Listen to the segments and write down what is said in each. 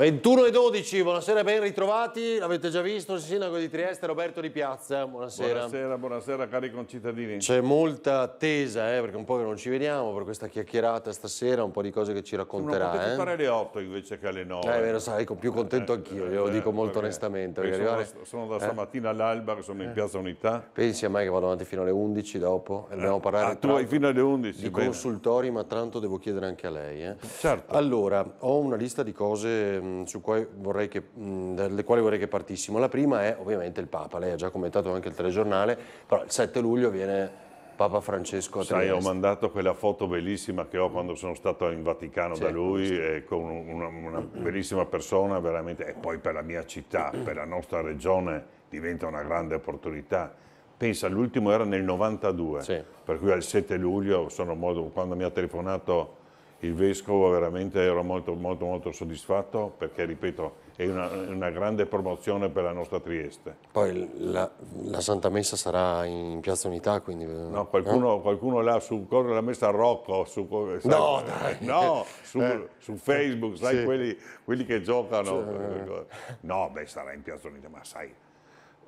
21 e 12, buonasera, ben ritrovati. Avete già visto il sindaco di Trieste, Roberto Di Piazza. Buonasera. Buonasera, buonasera cari concittadini. C'è molta attesa, eh, perché un po' che non ci vediamo per questa chiacchierata stasera, un po' di cose che ci racconterà. Ma potete eh. fare alle 8 invece che alle 9. Eh, lo sai, più contento eh, anch'io, eh, glielo eh, dico molto onestamente. Sono, arrivare... sono, da eh. stamattina all'alba che sono in piazza Unità. Pensi a me che vado avanti fino alle 11 dopo e dobbiamo parlare ah, tu vai fino alle 11, di bene. consultori, ma tanto devo chiedere anche a lei. Certo. Allora, ho una lista di cose mh, mm, che, mh, mm, dalle quali vorrei che partissimo. La prima è ovviamente il Papa, lei ha già commentato anche il telegiornale, però il 7 luglio viene Papa Francesco a Sai, ho mandato quella foto bellissima che ho quando sono stato in Vaticano sì, da lui, sì. Eh, con una, una bellissima persona, veramente, e poi per la mia città, per la nostra regione, diventa una grande opportunità pensa l'ultimo era nel 92, sì. per cui al 7 luglio sono, quando mi ha telefonato il Vescovo veramente ero molto, molto, molto soddisfatto perché, ripeto, è una, una grande promozione per la nostra Trieste. Poi la, la, Santa Messa sarà in Piazza Unità, quindi... Eh, no, qualcuno, eh? qualcuno là su corre la messa a Rocco, su, sai, no, eh, dai. no su, eh? su Facebook, sai, sì. quelli, quelli, che giocano. Sì. Eh. No, beh, sarà in Piazza Unità, ma sai...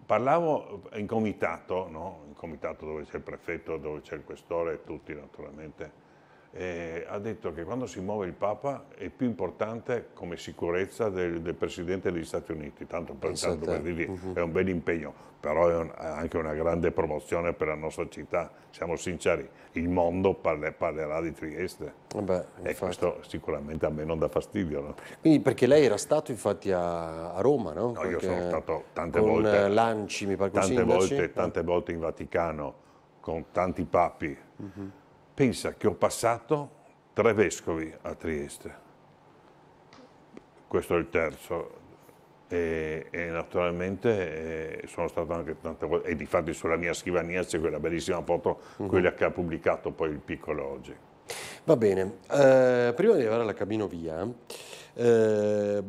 Parlavo in comitato, no? in comitato dove c'è il prefetto, dove c'è il questore e tutti naturalmente eh, ha detto che quando si muove il Papa è più importante come sicurezza del, del Presidente degli Stati Uniti, tanto per, tanto per dirgli, uh mm-hmm. è un bel impegno, però è un, anche una grande promozione per la nostra città, siamo sinceri, il mondo parle, parlerà di Trieste Vabbè, e questo sicuramente a me non dà fastidio. No? Quindi perché lei era stato infatti a, a Roma, no? no io sono stato tante volte, Lanci, mi pare, tante, volte, tante eh. volte in Vaticano con tanti papi. Uh-huh Pensa che ho passato tre vescovi a Trieste, questo è il terzo, e, e naturalmente eh, sono stato anche tante volte, e di fatti sulla mia scrivania c'è quella bellissima foto, uh mhm. -huh. quella che ha pubblicato poi il piccolo oggi. Va bene, eh, prima di arrivare alla Camino Via, eh,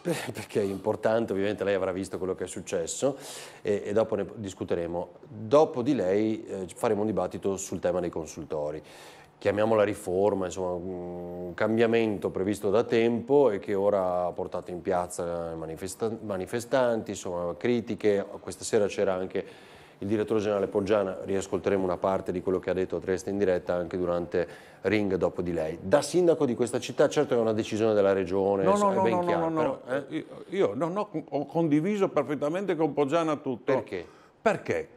perché è importante, ovviamente lei avrà visto quello che è successo e, e dopo ne discuteremo. Dopo di lei eh, faremo un dibattito sul tema dei consultori. Chiamiamola riforma, insomma, un cambiamento previsto da tempo e che ora ha portato in piazza manifesta manifestanti, insomma, critiche. Questa sera c'era anche il direttore generale Poggiana, riascolteremo una parte di quello che ha detto a Trieste in diretta anche durante Ring dopo di lei. Da sindaco di questa città, certo è una decisione della regione, no, no, è no, ben no, chiaro. No, no, però, eh? Io non ho, ho condiviso perfettamente con Poggiana tutto. Perché? Perché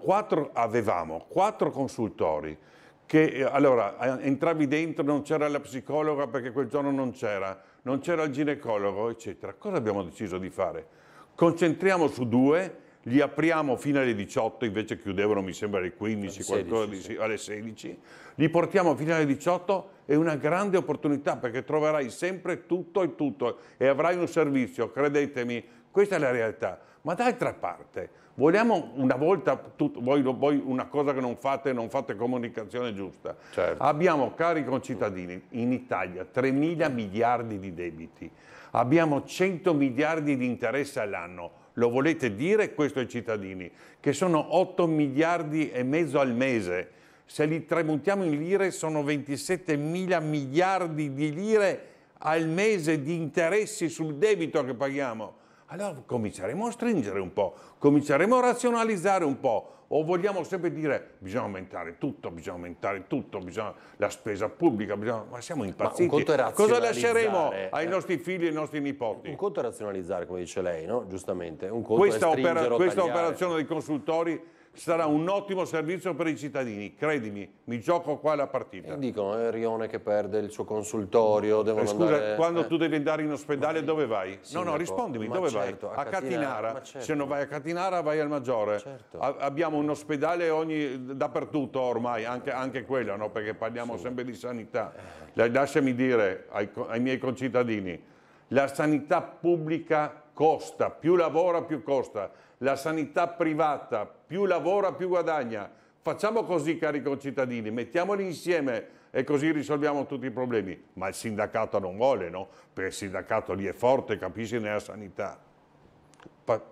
quattro, avevamo quattro consultori che eh, allora eh, entravi dentro, non c'era la psicologa perché quel giorno non c'era, non c'era il ginecologo, eccetera. Cosa abbiamo deciso di fare? Concentriamo su due li apriamo fino alle 18, invece chiudevano mi sembra alle 15, 16, qualcosa, sì. alle 16, li portiamo fino alle 18, è una grande opportunità perché troverai sempre tutto e tutto e avrai un servizio, credetemi, questa è la realtà. Ma d'altra parte, vogliamo una volta, tutto, voi, voi, una cosa che non fate, non fate comunicazione giusta. Certo. Abbiamo, cari concittadini, in Italia 3 mila miliardi di debiti, abbiamo 100 miliardi di interesse all'anno lo volete dire questo ai cittadini, che sono 8 miliardi e mezzo al mese. Se li tramontiamo in lire sono 27 mila miliardi di lire al mese di interessi sul debito che paghiamo. Allora cominceremo a stringere un po', cominceremo a razionalizzare un po', o vogliamo sempre dire bisogna aumentare tutto, bisogna aumentare tutto, bisogna la spesa pubblica, bisogna... ma siamo impazziti. Ma Cosa lasceremo eh. ai nostri figli e ai nostri nipoti? Un conto è razionalizzare, come dice lei, no? giustamente. Un conto questa, opera, questa operazione dei consultori sarà un ottimo servizio per i cittadini, credimi, mi gioco qua la partita. E dicono è eh, Rione che perde il suo consultorio, eh, devono scusa, andare... quando eh. tu devi andare in ospedale ma dove vai? Sì, no, no, rispondimi, dove certo, vai? A, Catinara, Catinara. Certo. se non vai a Catinara vai al Maggiore. Certo. A abbiamo un ospedale ogni, dappertutto ormai, anche, anche quello, no? perché parliamo sì. sempre di sanità. Eh. Lasciami dire ai, ai miei concittadini, la sanità pubblica costa, più lavora più costa la sanità privata, più lavora più guadagna. Facciamo così cari concittadini, mettiamoli insieme e così risolviamo tutti i problemi. Ma il sindacato non vuole, no? Perché il sindacato lì è forte, capisci nella sanità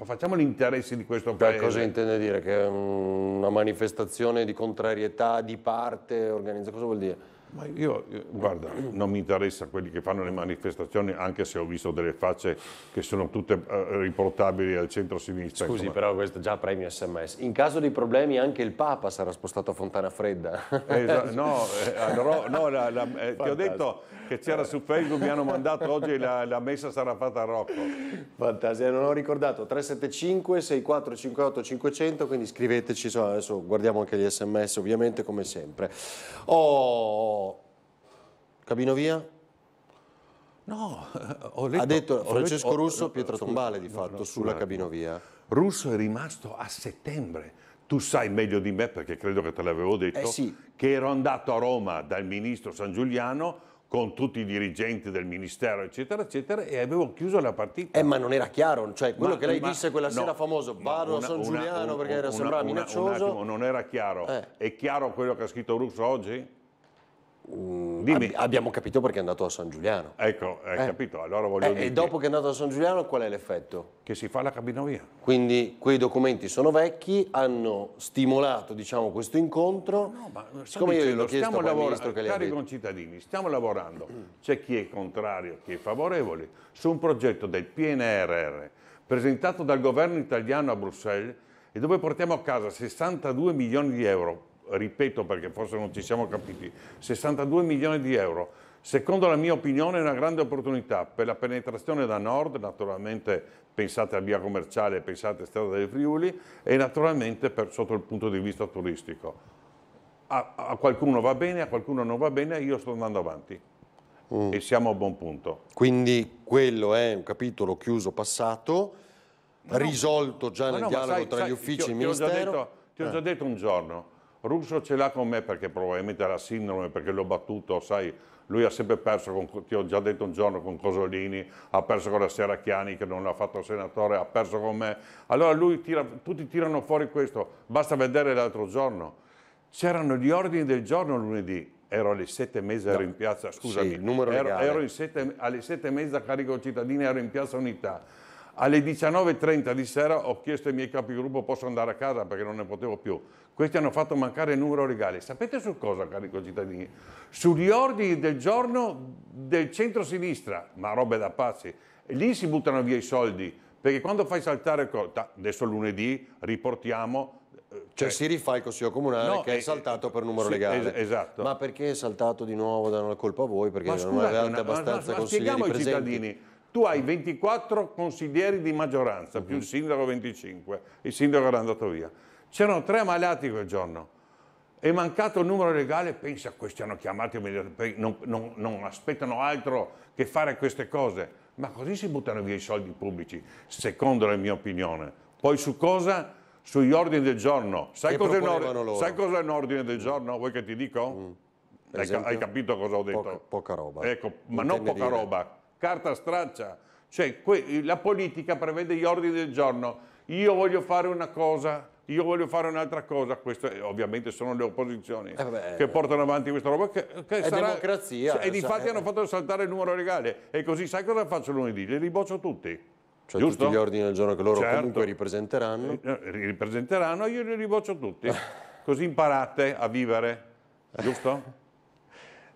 facciamo gli interessi di questo paese. Beh, cosa intende dire? Che è mm, una manifestazione di contrarietà di parte organizzata? Cosa vuol dire? Ma io, guarda, non mi interessa quelli che fanno le manifestazioni, anche se ho visto delle facce che sono tutte eh, riportabili al centro-sinistra. Scusi, insomma. però questo è già premio sms. In caso di problemi anche il Papa sarà spostato a Fontana Fredda. Esa no, eh, no, no la, la, eh, ti ho detto, che c'era su Facebook, mi hanno mandato oggi la, la messa sarà fatta a Rocco. Fantasia, non ho ricordato, 375 6458 500, quindi scriveteci, insomma, adesso guardiamo anche gli sms ovviamente come sempre. Oh, Cabino via? No, ho letto, ha detto Francesco letto, Russo, ho, Pietro scusa, Tombale di no, fatto no, sulla no. cabinovia. Russo è rimasto a settembre. Tu sai meglio di me, perché credo che te l'avevo detto, eh sì. che ero andato a Roma dal ministro San Giuliano con tutti i dirigenti del ministero, eccetera, eccetera, e avevo chiuso la partita. Eh, ma non era chiaro, cioè quello ma, che lei ma, disse quella no, sera famoso, vado a San Giuliano una, un, perché era, sembrava una, minaccioso. Un attimo, non era chiaro. Eh. È chiaro quello che ha scritto Russo oggi? Mm, ab- abbiamo capito perché è andato a San Giuliano. Ecco, hai eh. capito. Allora voglio eh, dire e dopo che... è andato a San Giuliano, qual è l'effetto? Che si fa la cabinovia. Quindi quei documenti sono vecchi, hanno stimolato diciamo, questo incontro. No, ma siccome io glielo ho chiesto al ministro che Cari concittadini, stiamo lavorando. C'è chi è contrario, chi è favorevole, su un progetto del PNRR presentato dal governo italiano a Bruxelles e dove portiamo a casa 62 milioni di euro ripeto perché forse non ci siamo capiti, 62 milioni di euro. Secondo la mia opinione è una grande opportunità per la penetrazione da nord, naturalmente pensate a via commerciale, pensate a strada del Friuli e naturalmente per, sotto il punto di vista turistico. A, a, qualcuno va bene, a qualcuno non va bene, io sto andando avanti mm. e siamo a buon punto. Quindi quello è un capitolo chiuso passato, no, risolto già nel dialogo sai, tra sai, gli uffici e il Ministero. Ho detto, ti ho già eh. detto un giorno, Russo ce l'ha con me perché probabilmente era sindrome, perché l'ho battuto, sai, lui ha sempre perso, con, ti ho già detto un giorno, con Cosolini, ha perso con la Seracchiani che non l'ha fatto senatore, ha perso con me. Allora lui tira, tutti tirano fuori questo, basta vedere l'altro giorno. C'erano gli ordini del giorno lunedì, ero alle sette e mezza, ero no, in piazza, scusami, sì, ero, ero in sette, alle sette e mezza carico cittadini, ero in piazza Unità alle 19.30 di sera ho chiesto ai miei capigruppo posso andare a casa perché non ne potevo più. Questi hanno fatto mancare il numero legale. Sapete su cosa, cari cittadini? Sugli ordini del giorno del centro-sinistra, ma robe da pazzi. E lì si buttano via i soldi, perché quando fai saltare... Adesso lunedì riportiamo, eh, cioè, cioè, si rifà il Consiglio Comunale no, che è eh, saltato per numero sì, legale. Es esatto. Ma perché è saltato di nuovo Danno la colpa a voi? Perché ma non scusate, avevate una, abbastanza ma, ma, ma consiglieri ai cittadini, tu hai 24 consiglieri di maggioranza, più il mhm. sindaco 25, il sindaco era andato via. C'erano tre ammalati quel giorno. È mancato il numero legale, pensa, a questi hanno chiamato immediatamente, non, non, non aspettano altro che fare queste cose. Ma così si buttano via i soldi pubblici, secondo la mia opinione. Poi su cosa? Sugli ordini del giorno. Sai, cos'è un, cosa un, ordine del giorno? Vuoi che ti dico? Mm. hai, capito cosa ho detto? Poca, poca roba. Ecco, ma non poca dire. roba, carta straccia. Cioè, la politica prevede gli ordini del giorno. Io voglio fare una cosa, io voglio fare un'altra cosa. Queste ovviamente sono le opposizioni eh beh, che portano avanti questa roba. Che, che è sarà, democrazia. E di cioè, fatti eh. hanno fatto saltare il numero legale. E così sai cosa faccio lunedì? Li riboccio tutti. Cioè Giusto? tutti gli ordini del giorno che loro certo. comunque ripresenteranno. Eh, eh, ripresenteranno, io li riboccio tutti. Così imparate a vivere. Giusto?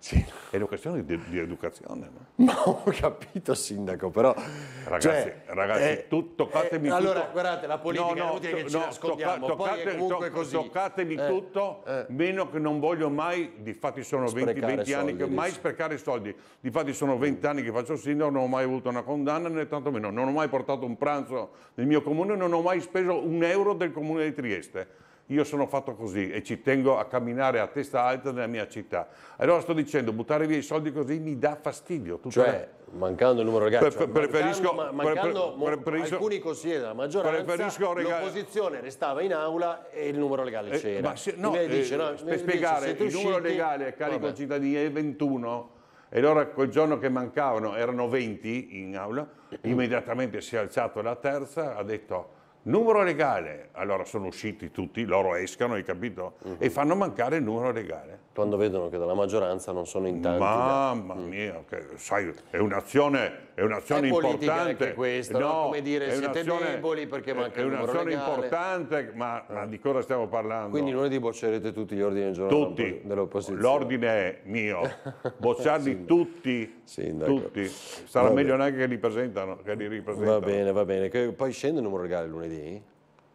Sì. È una questione di, di educazione. No? no? ho capito sindaco, però... Ragazzi, cioè, ragazzi eh, tu, toccatemi eh, tutto. Allora, guardate, la politica no, no, è che no, nascondiamo, tocca, toccate, to, così. Toccatemi eh, tutto, eh. meno che non voglio mai, difatti sono 20, 20 anni, soldi, che, mai sprecare soldi. Difatti sono 20 anni che faccio sindaco, non ho mai avuto una condanna, né tantomeno, non ho mai portato un pranzo nel mio comune, non ho mai speso un euro del comune di Trieste io sono fatto così e ci tengo a camminare a testa alta nella mia città. Allora sto dicendo, buttare via i soldi così mi dà fastidio. Tutta cioè, la... mancando il numero ragazzi, cioè, preferisco, mancando, ma, pre, pre, pre, alcuni consiglieri della maggioranza, l'opposizione restava in aula e il numero legale eh, c'era. Eh, se, no, eh, dice, no, per spiegare, dice, il numero legale, a cari concittadini, è 21 e allora quel giorno che mancavano erano 20 in aula, mm. immediatamente si è alzato la terza, ha detto numero legale. Allora sono usciti tutti, loro escano, hai capito? Uh-huh. E mhm. fanno mancare il numero legale. Quando vedono che dalla maggioranza non sono in tanti. Mamma da... Mm. mia, che, sai, è un'azione è un'azione importante. questa, no, no? Come dire, siete deboli perché manca È un'azione importante, ma, ma, di cosa stiamo parlando? Quindi lunedì boccerete tutti gli ordini del giorno tutti. dell'opposizione. L'ordine è mio, bocciarli tutti, Sindaco. tutti. Sarà va meglio bene. neanche che li, presentano, che li ripresentano. Va bene, va bene. Che poi scende il numero regale lunedì?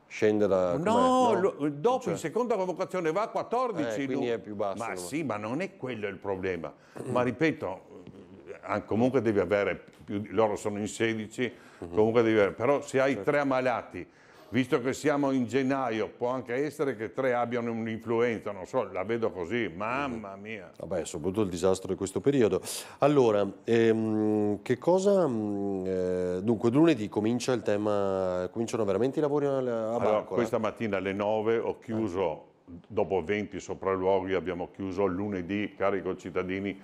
scende da... No, no, dopo cioè. in seconda convocazione va a 14. Eh, quindi no. è più basso. Ma sì, ma non è quello il problema. ma ripeto, Ah, comunque devi avere, più, loro sono in 16, uh-huh. Mhm. comunque devi avere, però se hai certo. tre ammalati, visto che siamo in gennaio, può anche essere che tre abbiano un'influenza, non so, la vedo così, mamma mhm. mia. Vabbè, soprattutto il disastro di questo periodo. Allora, ehm, che cosa... Mm, eh, dunque, lunedì comincia il tema, cominciano veramente i lavori a, a allora, Barcola. Questa mattina alle 9 ho chiuso, eh. dopo 20 sopralluoghi abbiamo chiuso lunedì, carico cittadini,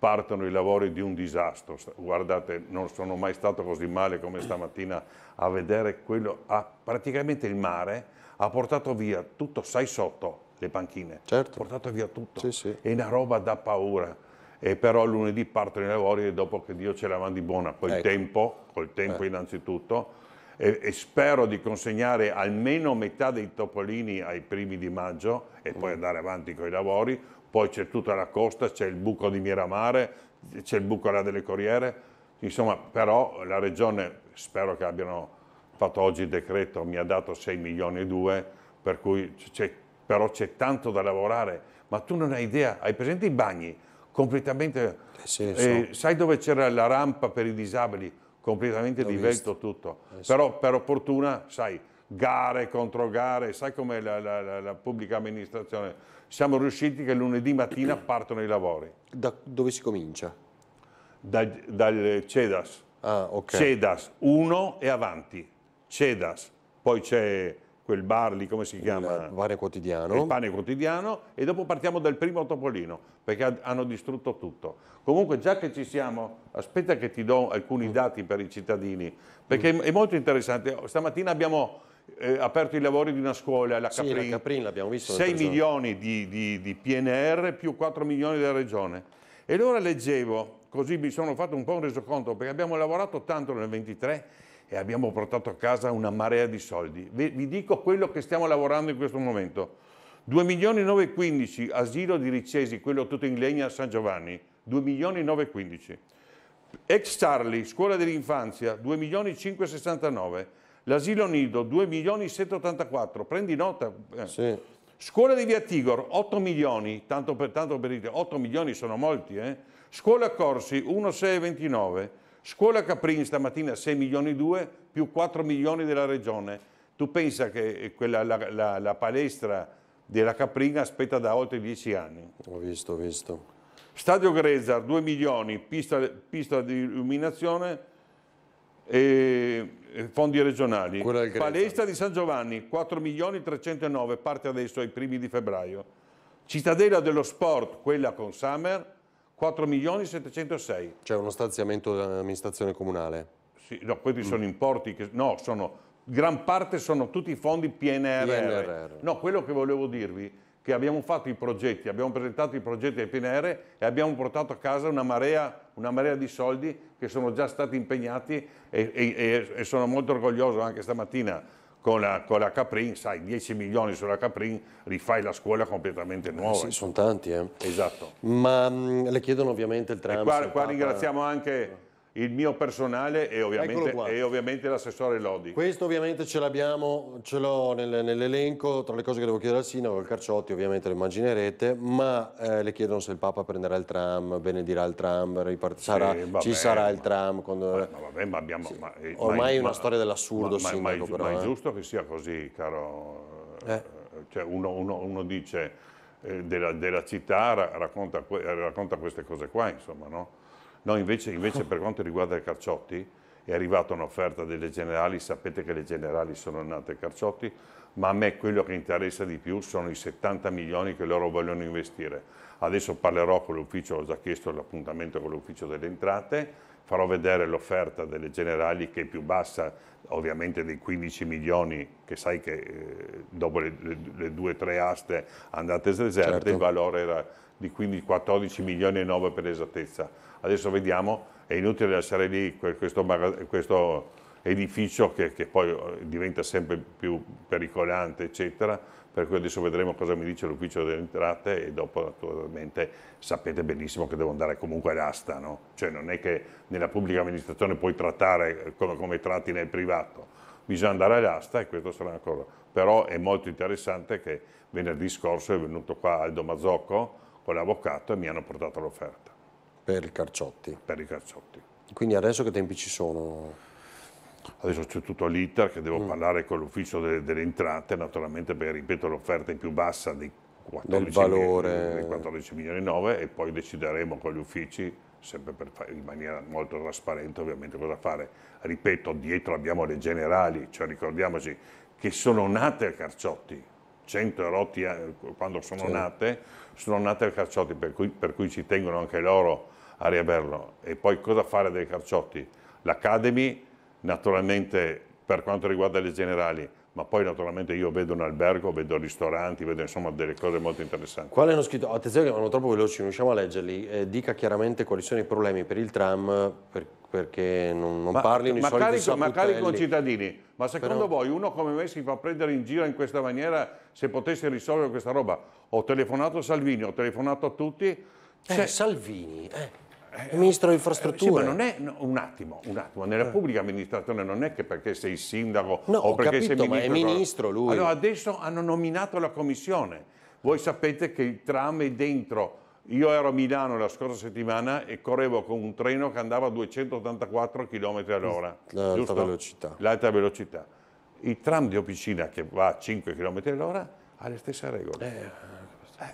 partono i lavori di un disastro. Guardate, non sono mai stato così male come stamattina a vedere quello. Ah, praticamente il mare ha portato via tutto, sai sotto le panchine, certo. ha portato via tutto. Sì, sì. È una roba da paura. E però lunedì partono i lavori e dopo che Dio ce la mandi buona, col ecco. tempo, col tempo eh. innanzitutto, e, e, spero di consegnare almeno metà dei topolini ai primi di maggio e mm. poi andare avanti con i lavori, poi c'è tutta la costa, c'è il buco di Miramare, c'è il buco là delle Corriere, insomma però la regione spero che abbiano fatto oggi il decreto, mi ha dato 6 milioni e 2, per cui però c'è tanto da lavorare, ma tu non hai idea, hai presente i bagni? Completamente, eh, sì, eh, sai dove c'era la rampa per i disabili? Completamente divelto tutto, eh, però per fortuna, sai, gare contro gare, sai com'è la, la, la, la pubblica amministrazione? siamo riusciti che lunedì mattina partono i lavori. Da dove si comincia? Da, dal CEDAS. Ah, okay. CEDAS 1 e avanti. CEDAS, poi c'è quel bar lì, come si chiama? Il pane quotidiano. Il pane quotidiano e dopo partiamo dal primo Topolino, perché hanno distrutto tutto. Comunque già che ci siamo, aspetta che ti do alcuni mm. dati per i cittadini, perché mm. è molto interessante. Stamattina abbiamo eh, aperto i lavori di una scuola, la Caprin, sì, la Caprin l'abbiamo visto 6 milioni di, di, di PNR più 4 milioni della regione. E allora leggevo, così mi sono fatto un po' un resoconto, perché abbiamo lavorato tanto nel 23 e abbiamo portato a casa una marea di soldi. Vi dico quello che stiamo lavorando in questo momento. 2 milioni 915, asilo di Ricesi, quello tutto in legna a San Giovanni, 2 milioni 915. Ex Charlie, scuola dell'infanzia, 2 milioni 569. L'asilo nido 2 milioni 784, prendi nota. Eh. Sì. Scuola di Via Tigor 8 milioni, tanto per, tanto per dire, 8 milioni sono molti. Eh? Scuola Corsi 1,629, Scuola Caprin stamattina 6 milioni 2 più 4 milioni della regione. Tu pensa che eh, quella, la, la, la palestra della Caprina aspetta da oltre 10 anni. Ho visto, ho visto. Stadio Grezza 2 milioni, pista, pista di illuminazione eh, fondi regionali. Palestra di San Giovanni, 4 milioni 309, parte adesso ai primi di febbraio. Cittadella dello Sport, quella con Summer, 4 milioni 706. C'è uno stanziamento dell'amministrazione comunale? Sì, no, questi mm. sono importi che... No, sono... Gran parte sono tutti i fondi PNRR. PNRR. No, quello che volevo dirvi che abbiamo fatto i progetti, abbiamo presentato i progetti del PNR e abbiamo portato a casa una marea una marea di soldi che sono già stati impegnati e, e, e sono molto orgoglioso anche stamattina con la, con la, Caprin, sai, 10 milioni sulla Caprin, rifai la scuola completamente nuova. Sì, sono tanti, eh. Esatto. Ma mh, mm, le chiedono ovviamente il tram. E qua, qua Papa... ringraziamo eh. anche il mio personale e ovviamente, è ovviamente l'assessore Lodi. Questo ovviamente ce l'abbiamo, ce l'ho nell'elenco, tra le cose che devo chiedere al sindaco, il Carciotti ovviamente lo immaginerete, ma eh, le chiedono se il Papa prenderà il tram, benedirà il tram, ripart- sì, sarà, vabbè, ci sarà ma, il tram. Quando... Ma, vabbè, ma abbiamo, sì. eh, ormai è una storia dell'assurdo, ma, sindaco. Ma, però, è eh. giusto che sia così, caro... Eh. Eh, cioè uno, uno, uno dice eh, della, della, città, racconta, racconta queste cose qua, insomma, no? No, invece, invece per quanto riguarda i Carciotti, è arrivata un'offerta delle generali, sapete che le generali sono nate ai Carciotti, ma a me quello che interessa di più sono i 70 milioni che loro vogliono investire. Adesso parlerò con l'ufficio, ho già chiesto l'appuntamento con l'ufficio delle entrate, farò vedere l'offerta delle generali che è più bassa ovviamente dei 15 milioni che sai che eh, dopo le, le, le due o tre aste andate sdeserte certo. il valore era di 15, 14 milioni e 9 per esattezza adesso vediamo, è inutile lasciare lì questo, questo edificio che, che, poi eh, diventa sempre più pericolante, eccetera, per cui adesso vedremo cosa mi dice l'ufficio delle entrate e dopo naturalmente sapete benissimo che devo andare comunque all'asta, no? cioè non è che nella pubblica amministrazione puoi trattare eh, come, come tratti nel privato, bisogna andare all'asta e questo sarà una cosa, però è molto interessante che venerdì scorso è venuto qua Aldo Mazzocco con l'avvocato e mi hanno portato l'offerta. Per i carciotti. Per i carciotti. Quindi adesso che tempi ci sono? Adesso c'è tutto l'iter che devo mm. parlare con l'ufficio delle, delle, entrate, naturalmente perché ripeto l'offerta è più bassa dei 14, valore... 14 milioni 9 e poi decideremo con gli uffici, sempre fare, in maniera molto trasparente ovviamente cosa fare. Ripeto, dietro abbiamo le generali, cioè ricordiamoci che sono nate a Carciotti, 100 erotti eh, quando sono sì. nate, sono nate a Carciotti, per cui, per cui ci tengono anche loro a riaverlo. E poi cosa fare dei carciotti? L'Academy, naturalmente, per quanto riguarda le generali, ma poi naturalmente io vedo un albergo, vedo ristoranti, vedo insomma delle cose molto interessanti. Quale hanno scritto? Attenzione che vanno troppo veloci, non riusciamo a leggerli. Eh, dica chiaramente quali sono i problemi per il tram, per, perché non, non ma, parlino ma i soliti carico, Ma carico cittadini, ma secondo Però... voi uno come me si fa prendere in giro in questa maniera se potesse risolvere questa roba? Ho telefonato a Salvini, ho telefonato a tutti. Eh, cioè... Eh, Salvini, eh il eh, ministro delle infrastrutture. Eh, sì, non è un attimo, un attimo, nella eh. pubblica amministrazione non è che perché sei sindaco no, o perché capito, sei ministro. No, Ma è ministro lui. Allora adesso hanno nominato la commissione. Voi sapete che il tram è dentro. Io ero a Milano la scorsa settimana e correvo con un treno che andava a 284 km all'ora. L'alta velocità. L'alta velocità. Il tram di Opicina che va a 5 km all'ora ha le stesse regole. Eh, eh,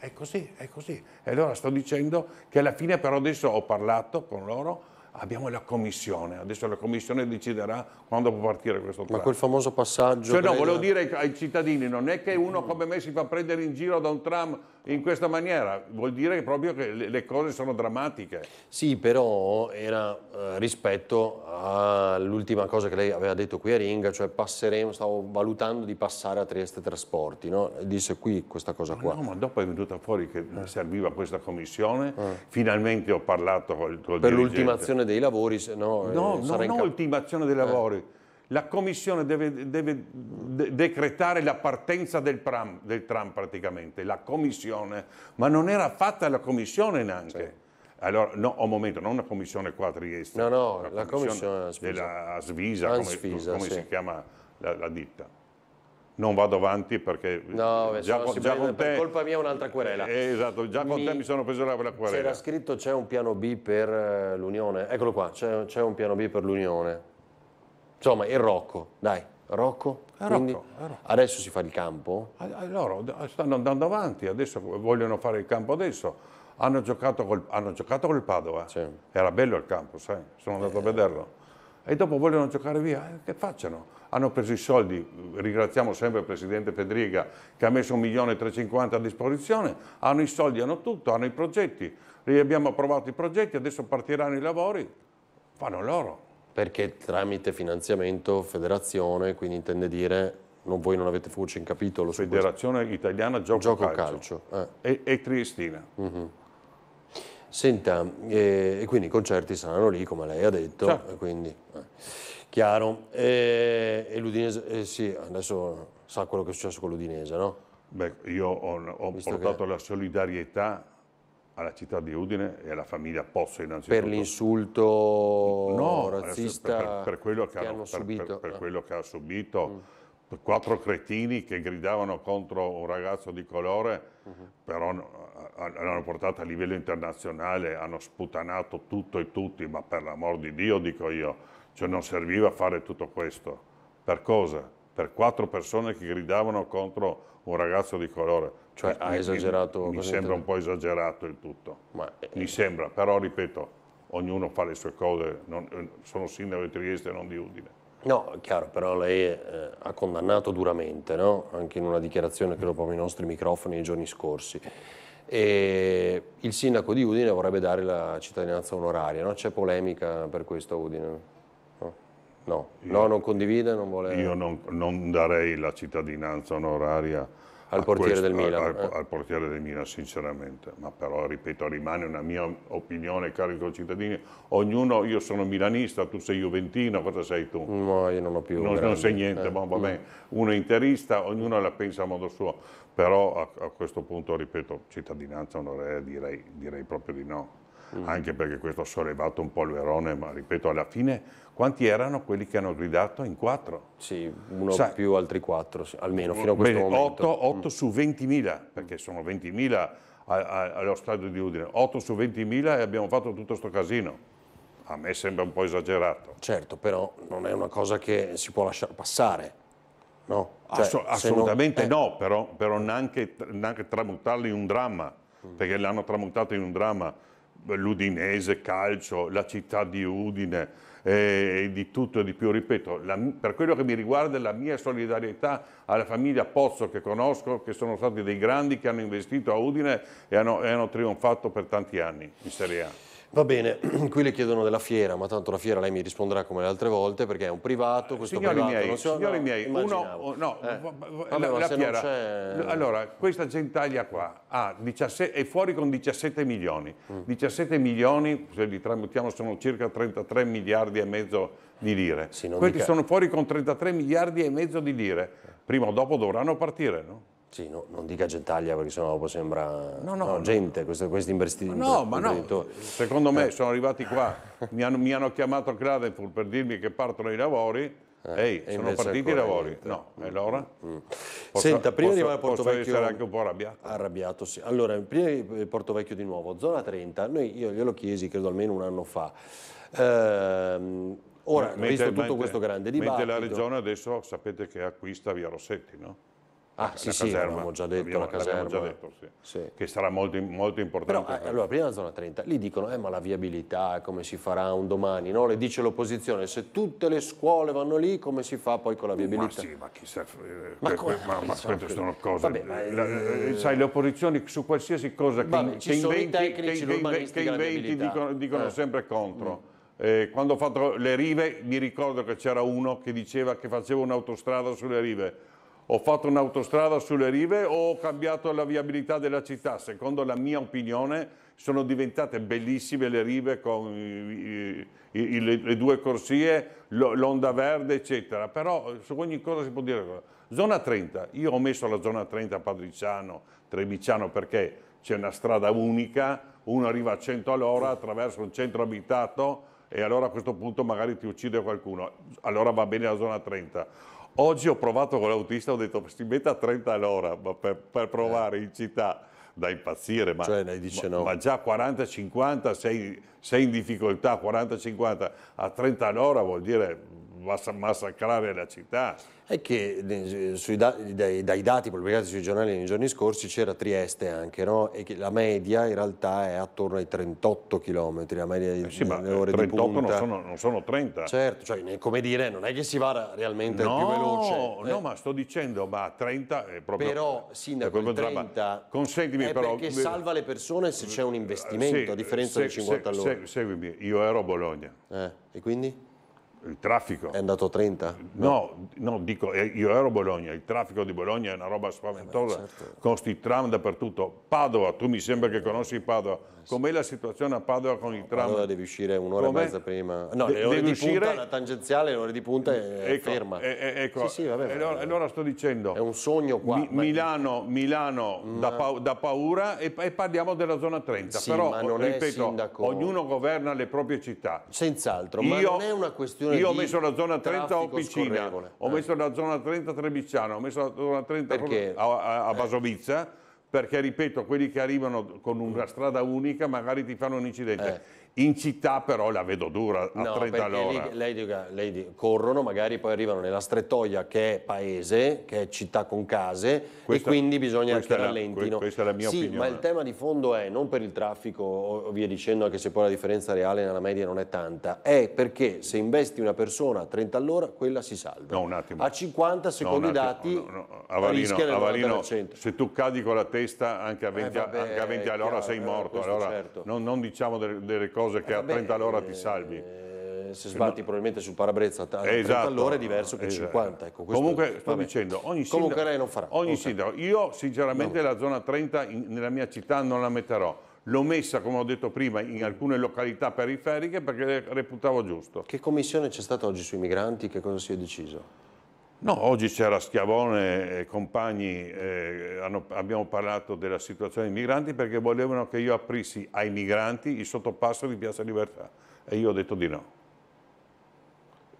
è così, è così. E allora sto dicendo che alla fine però adesso ho parlato con loro, abbiamo la commissione, adesso la commissione deciderà quando può partire questo tratto. Ma quel famoso passaggio... Cioè no, volevo dire ai cittadini, non è che uno mm. come me si fa prendere in giro da un tram in questa maniera, vuol dire proprio che le cose sono drammatiche. Sì, però era eh, rispetto all'ultima cosa che lei aveva detto qui a Ringa, cioè passeremo, stavo valutando di passare a Trieste Trasporti, no? disse qui questa cosa qua. No, ma dopo è venuta fuori che eh. serviva questa commissione, eh. finalmente ho parlato con il col Per l'ultimazione dei lavori, se no? No, eh, no, no, ultimazione dei lavori eh la Commissione deve, deve de decretare la partenza del, pram, del, tram praticamente, la Commissione, ma non era fatta la Commissione neanche. Sì. Allora, no, un momento, non una commissione qua a Trieste. No, no, la commissione, commissione della Svisa, come, Svisa, come sì. si chiama la, la ditta non vado avanti perché no, già, sono, già con te, per colpa mia un'altra querela. Eh, esatto, già con mi, te mi sono preso la querela. C'era scritto c'è un piano B per eh, l'Unione, eccolo qua, c'è un piano B per l'Unione. Insomma, e Rocco, dai, Rocco. Quindi, Rocco, Rocco. Adesso si fa il campo? Ah, ah, loro stanno andando avanti, adesso vogliono fare il campo adesso. Hanno giocato col, hanno giocato col Padova, sì. era bello il campo, sai? sono andato eh. a vederlo. E dopo vogliono giocare via, eh, che facciano? Hanno preso i soldi, ringraziamo sempre il Presidente Pedriga che ha messo 1.350.000 a disposizione, hanno i soldi, hanno tutto, hanno i progetti, abbiamo approvato i progetti, adesso partiranno i lavori, fanno loro perché tramite finanziamento federazione, quindi intende dire non, voi non avete voce in capitolo. Federazione Italiana Gioco, Gioco Calcio. calcio eh. e, e, Triestina. Uh-huh. Senta, e, e, quindi i concerti saranno lì, come lei ha detto, certo. quindi eh. chiaro. E, e l'Udinese, eh, sì, adesso sa quello che è successo con l'Udinese, no? Beh, io ho, ho portato che... la solidarietà alla città di Udine e alla famiglia Pozzo innanzitutto. Per l'insulto no, razzista per, per, per, quello che, che hanno, hanno, subito. Per, ah. quello che ha subito. Mm. Quattro cretini che gridavano contro un ragazzo di colore, mm -hmm. però l'hanno portata a livello internazionale, hanno sputanato tutto e tutti, ma per l'amor di Dio, dico io, cioè non serviva fare tutto questo. Per cosa? Per quattro persone che gridavano contro un ragazzo di colore cioè ha eh, eh, esagerato? Mi, mi sembra un po' esagerato il tutto, Ma, eh, mi eh. sembra, però ripeto, ognuno fa le sue cose, non, sono sindaco di Trieste e non di Udine. No, chiaro, però lei eh, ha condannato duramente, no? anche in una dichiarazione credo proprio i nostri microfoni i giorni scorsi. E il sindaco di Udine vorrebbe dare la cittadinanza onoraria, no? c'è polemica per questo a Udine? No, no. Io, non condivide, non vuole... Io non, non darei la cittadinanza onoraria al portiere questo, del Milan. Al, eh. al, portiere del Milan, sinceramente, ma però ripeto, rimane una mia opinione, cari cittadini. Ognuno, io sono milanista, tu sei juventino, cosa sei tu? No, io non ho più. Non, non sei niente, eh. ma va bene. Uno è interista, ognuno la pensa a modo suo, però a, a questo punto, ripeto, cittadinanza onorea direi, direi proprio di no. Mm. Anche perché questo ha sollevato un po' il Verone, ma ripeto, alla fine quanti erano quelli che hanno gridato in quattro? Sì, uno Sa, più altri quattro, almeno fino a questo bene, momento. 8, 8 mm. su 20.000, perché sono 20.000 allo stadio di Udine. 8 su 20.000 e abbiamo fatto tutto questo casino. A me sembra un po' esagerato. Certo, però non è una cosa che si può lasciare passare. No? Cioè, Ass assolutamente non... Eh. no, però, però neanche, neanche tramutarlo in un dramma, mm. perché l'hanno tramutato in un dramma l'Udinese, calcio, la città di Udine, eh, di tutto e di più, ripeto, la, per quello che mi riguarda la mia solidarietà alla famiglia Pozzo che conosco, che sono stati dei grandi che hanno investito a Udine e hanno, e hanno trionfato per tanti anni in Serie A. Va bene, qui le chiedono della fiera, ma tanto la fiera lei mi risponderà come le altre volte perché è un privato, questo signori privato miei, non so, Signori no, miei, uno, no, eh. la, Vabbè, la fiera, allora questa gentaglia qua ah, 17, è fuori con 17 milioni, mm. 17 milioni se li tramutiamo sono circa 33 miliardi e mezzo di lire, sì, questi dica... sono fuori con 33 miliardi e mezzo di lire, prima o dopo dovranno partire, no? Sì, no, non dica gentaglia perché sennò dopo sembra no, no, gente, questi, questi investimenti. No, ma no, secondo me eh. sono arrivati qua, mi hanno, mi hanno chiamato Cravenful per dirmi che partono i lavori, eh, Ehi, sono partiti i lavori. No, e allora? Mm. Senta, prima posso, di arrivare a Porto Portovecchio... essere anche un po' arrabbiato. Arrabbiato, sì. Allora, prima di eh, Porto Vecchio di nuovo, zona 30, noi, io glielo chiesi, credo almeno un anno fa, ehm, Ora, mente, visto tutto mente, questo grande dibattito... Mentre la Regione adesso sapete che acquista via Rossetti, no? Ah, sì, sì, l'abbiamo già detto, abbiamo, la caserma. Già detto, sì. Sì. Che sarà molto, molto importante. Però, eh, per... allora, prima la zona 30, lì dicono, eh, ma la viabilità, come si farà un domani? No, le dice l'opposizione, se tutte le scuole vanno lì, come si fa poi con la viabilità? Ma sì, ma chissà, eh, ma, eh, come, ma, ma, ma queste esatto. sono cose. Vabbè, ma, eh, sai, le opposizioni su qualsiasi cosa vabbè, che, che, inventi, tecnici, che, che inventi dicono, dicono eh. sempre contro. Mm. Eh, quando ho fatto le rive mi ricordo che c'era uno che diceva che faceva un'autostrada sulle rive ho fatto un'autostrada sulle rive o ho cambiato la viabilità della città? Secondo la mia opinione sono diventate bellissime le rive con i, i, i, le, le, due corsie, l'onda verde, eccetera. Però su ogni cosa si può dire Zona 30, io ho messo la zona 30 a Padriciano, Trebiciano perché c'è una strada unica, uno arriva a 100 all'ora, attraverso un centro abitato e allora a questo punto magari ti uccide qualcuno. Allora va bene la zona 30 Oggi ho provato con l'autista, ho detto si mette a 30 all'ora per, per provare eh. in città da impazzire, ma, cioè, ma, no. ma già 40-50 sei, sei, in difficoltà, 40-50 a 30 all'ora vuol dire massacrare la città. È che sui, dai, dai, dati pubblicati sui giornali nei giorni scorsi c'era Trieste anche, no? e che la media in realtà è attorno ai 38 km, la media eh sì, eh, di, ma ore 38 di punta. Non non sono 30. Certo, cioè, come dire, non è che si vada realmente no, più veloce. No, eh. ma sto dicendo, ma 30 è proprio... Però, Sindaco, proprio 30 consentimi è però, perché salva le persone se c'è un eh, investimento, sì, a differenza se, dei 50 se, all'ora. Se, seguimi, io ero a Bologna. Eh, e quindi? il traffico. È andato 30? No, no, no dico, eh, io ero a Bologna, il traffico di Bologna è una roba spaventosa, eh beh, certo. con sti tram dappertutto. Padova, tu mi sembra che conosci Padova, Com'è la situazione a Padova con il tram? Padova devi uscire un'ora e mezza prima. No, De- le ore di uscire... punta, la tangenziale, le ore di punta è ecco, ferma. E- eh, eh, ecco, sì, sì, vabbè, allora, allora, sto dicendo... È un sogno qua. Mi- Milano, Milano ma... Mm. da, pa- da, paura e, e, parliamo della zona 30. Sì, Però, ma non ripeto, sindaco... ognuno governa le proprie città. Senz'altro, ma non è una questione io ho messo la zona 30 a Opicina, ho messo la zona 30 a Trebicciano, ho messo la zona 30 a, a, a Basovizza perché ripeto, quelli che arrivano con una mm. strada unica magari ti fanno un incidente. Eh. In città però la vedo dura a no, 30 all'ora. Lei, lei, lei, corrono, magari poi arrivano nella strettoia che è paese, che è città con case questa, e quindi bisogna che rallentino. La, questa è la mia sì, opinione. ma il tema di fondo è non per il traffico o via dicendo anche se poi la differenza reale nella media non è tanta, è perché se investi una persona a 30 all'ora quella si salva. No, un attimo. A 50 secondo no, i dati no, no, Avalino, Avarino se tu cadi con la testa anche a 20, eh, vabbè, anche a 20 all'ora chiaro, sei eh, morto, allora certo. non, non, diciamo delle, delle cose che eh, vabbè, a 30 all'ora ti eh, salvi se sbatti probabilmente sul parabrezza a esatto, all'ora è diverso che esatto. 50. Ecco, Comunque sto dicendo, ogni sindaco, Comunque lei non farà. Ogni okay. sindaco, io sinceramente no. la zona 30 in, nella mia città non la metterò. L'ho messa, come ho detto prima, in mm. alcune località periferiche perché le reputavo giusto. Che commissione c'è stata oggi sui migranti? Che cosa si è deciso? No, oggi c'era Schiavone e compagni, eh, hanno, abbiamo parlato della situazione dei migranti perché volevano che io aprissi ai migranti il sottopasso di Piazza Libertà e io ho detto di no.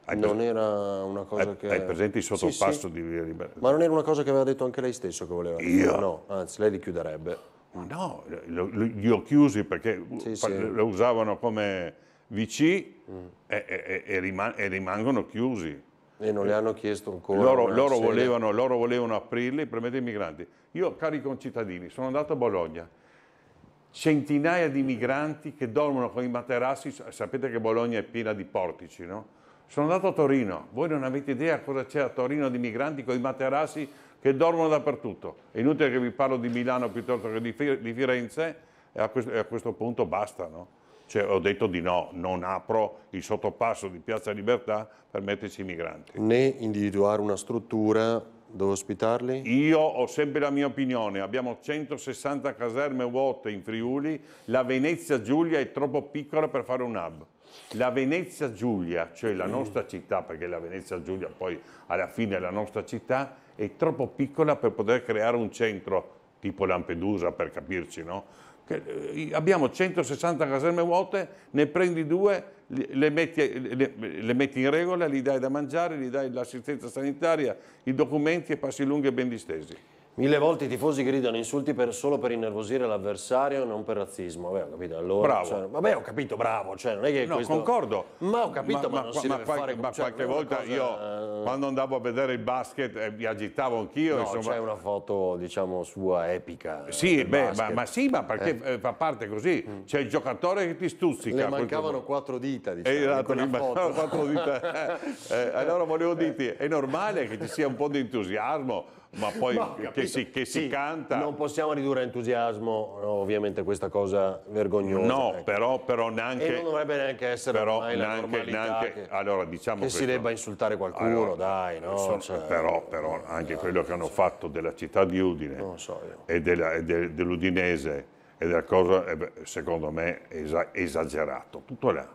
Hai non presente, era una cosa hai, che... Hai presente il sottopasso sì, sì. di Via Libertà? Ma non era una cosa che aveva detto anche lei stesso che voleva? Io? No, anzi lei li chiuderebbe. No, li ho chiusi perché sì, fa, lo usavano come VC mm. e, e, e, riman e rimangono chiusi. E non le hanno chiesto ancora. Loro, loro, volevano, loro volevano, aprirle per mettere i migranti. Io, cari concittadini, sono andato a Bologna. Centinaia di migranti che dormono con i materassi. Sapete che Bologna è piena di portici, no? Sono andato a Torino. Voi non avete idea cosa c'è a Torino di migranti con i materassi che dormono dappertutto. È inutile che vi parlo di Milano piuttosto che di, Firenze, e a questo, a questo punto basta, no? Cioè, ho detto di no, non apro il sottopasso di Piazza Libertà per metterci i migranti. Né individuare una struttura dove ospitarli? Io ho sempre la mia opinione, abbiamo 160 caserme vuote in Friuli, la Venezia Giulia è troppo piccola per fare un hub. La Venezia Giulia, cioè la nostra città, perché la Venezia Giulia poi alla fine è la nostra città, è troppo piccola per poter creare un centro tipo Lampedusa, per capirci, no? Eh, abbiamo 160 caserme vuote, ne prendi due, le metti, le, le metti in regola, gli dai da mangiare, gli dai l'assistenza sanitaria, i documenti e passi lunghi e ben distesi. Mille volte i tifosi gridano insulti per, solo per innervosire l'avversario, non per razzismo. Vabbè, ho capito. Allora, bravo. Cioè, vabbè, ho capito, bravo. Cioè, non è che no, questo... concordo. Ma ho capito, ma, ma, ma non ma, si deve qualche, fare... Ma cioè, qualche volta cosa... io, eh, quando andavo a vedere il basket, eh, mi agitavo anch'io. No, insomma... c'è una foto, diciamo, sua epica. Eh, sì, beh, ma, sì, ma perché eh. eh fa parte così. Mm. C'è il giocatore che ti stuzzica. Le mancavano quattro dita, diciamo, esatto, di quattro dita. eh, allora volevo dirti, è normale che ci sia un po' di entusiasmo ma poi no, che, si, che si canta. Non possiamo ridurre entusiasmo, no, ovviamente, questa cosa vergognosa. No, ecco. però, però, neanche. E non dovrebbe neanche essere però neanche, neanche, che, allora, diciamo che si debba insultare qualcuno, allora, dai. No, so, cioè, però, però, anche dai, quello che hanno so. fatto della città di Udine so e, della, e de, dell'Udinese e della cosa, secondo me, esa, esagerato. Tutto là.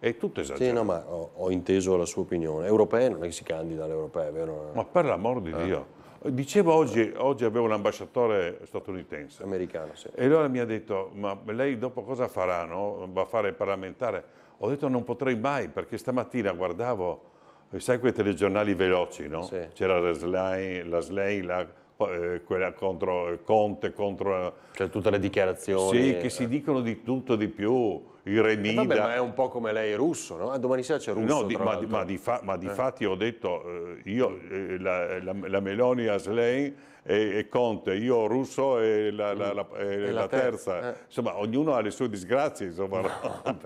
È tutto esagerato. Sì, no, ma ho, ho, inteso la sua opinione. Europee non è che si candida alle europee, vero? Ma per l'amor di eh. Dio Dicevo oggi, oggi avevo ambasciatore statunitense. Americano, sì. E allora mi ha detto, ma lei dopo cosa farà, no? Va a fare il parlamentare? Ho detto non potrei mai, perché stamattina guardavo, eh, sai quei telegiornali veloci, no? Sì. C'era la SLAI, la SLAI, la eh, quella contro eh, Conte, contro... Eh, cioè tutte le dichiarazioni. Sì, che eh. si dicono di tutto di più, i renida... Eh vabbè, ma è un po' come lei russo, no? Domani sera c'è russo, no, di, ma, ma, di, fa, ma di eh. fatti ho detto, io, la, la, la Meloni Asley e, e, Conte, io russo e la, la, la, mm. e la terza. terza. Eh. Insomma, ognuno ha le sue disgrazie. Insomma. No,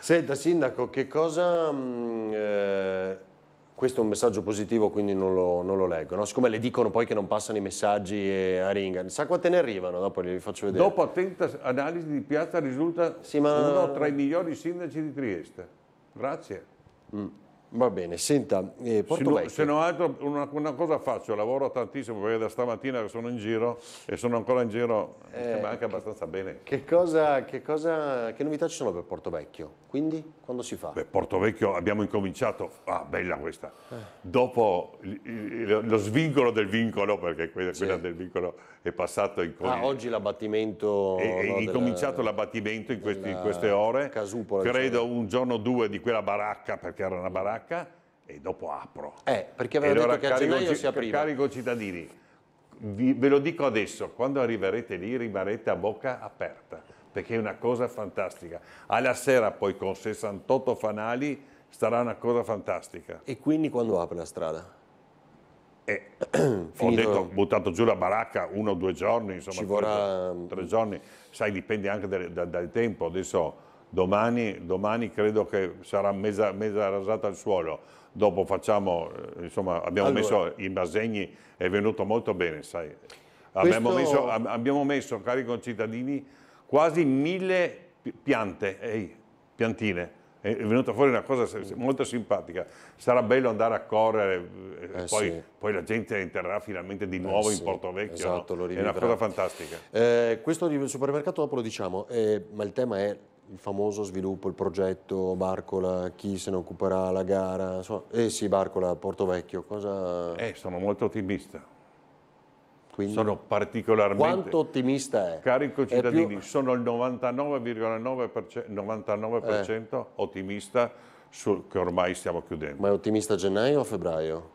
Senta, Sindaco, che cosa... Mh, mm, eh, questo è un messaggio positivo, quindi non lo, non lo leggo. No? Siccome le dicono poi che non passano i messaggi a Ringa, sa quante ne arrivano? Dopo li faccio vedere. Dopo attenta analisi di Piazza risulta sì, ma... uno tra i migliori sindaci di Trieste. Grazie. Mm. Va bene, senta, eh, Porto Se non altro, una, una, cosa faccio, lavoro tantissimo perché da stamattina sono in giro e sono ancora in giro, eh, mi anche abbastanza bene. Che, cosa, che, cosa, che novità ci sono per Porto Vecchio? Quindi, quando si fa? Beh, Porto Vecchio abbiamo incominciato, ah, bella questa, eh. dopo lo svincolo del vincolo, perché quella, sì. quella del vincolo è passato in... Ah, oggi l'abbattimento... È, no, incominciato della... l'abbattimento in, questi, in, queste ore, Casupola, credo diciamo. un giorno o due di quella baracca, perché era una baracca, e dopo apro. Eh, perché aveva detto che a gennaio si apriva. Carico cittadini, vi, ve lo dico adesso, quando arriverete lì rimarrete a bocca aperta, perché è una cosa fantastica. Alla sera poi con 68 fanali sarà una cosa fantastica. E quindi quando apre la strada? E ho detto, buttato giù la baracca uno o due giorni, insomma, Ci vorrà... tre giorni, sai, dipende anche dal, dal, dal tempo. Adesso domani, domani, credo che sarà mezza, mezza rasata al suolo. Dopo facciamo, eh, insomma, abbiamo allora... messo i basegni, è venuto molto bene, sai. Abbiamo, messo, abbiamo messo, cari concittadini, quasi mille piante, ehi, piantine è venuta fuori una cosa molto simpatica. Sarà bello andare a correre, eh, eh poi, sì. poi, la gente entrerà finalmente di nuovo eh in Porto Vecchio. Esatto, no? È una cosa fantastica. Eh, questo supermercato dopo lo diciamo, eh, ma il tema è il famoso sviluppo, il progetto, Barcola, chi se ne occuperà, la gara. Insomma, eh sì, Barcola, Porto Vecchio, cosa... Eh, sono molto ottimista. Quindi, sono particolarmente... Quanto ottimista è? Carico cittadini, è più... sono il 99,9% 99% eh. ottimista sul, che ormai stiamo chiudendo. Ma è ottimista a gennaio o a febbraio?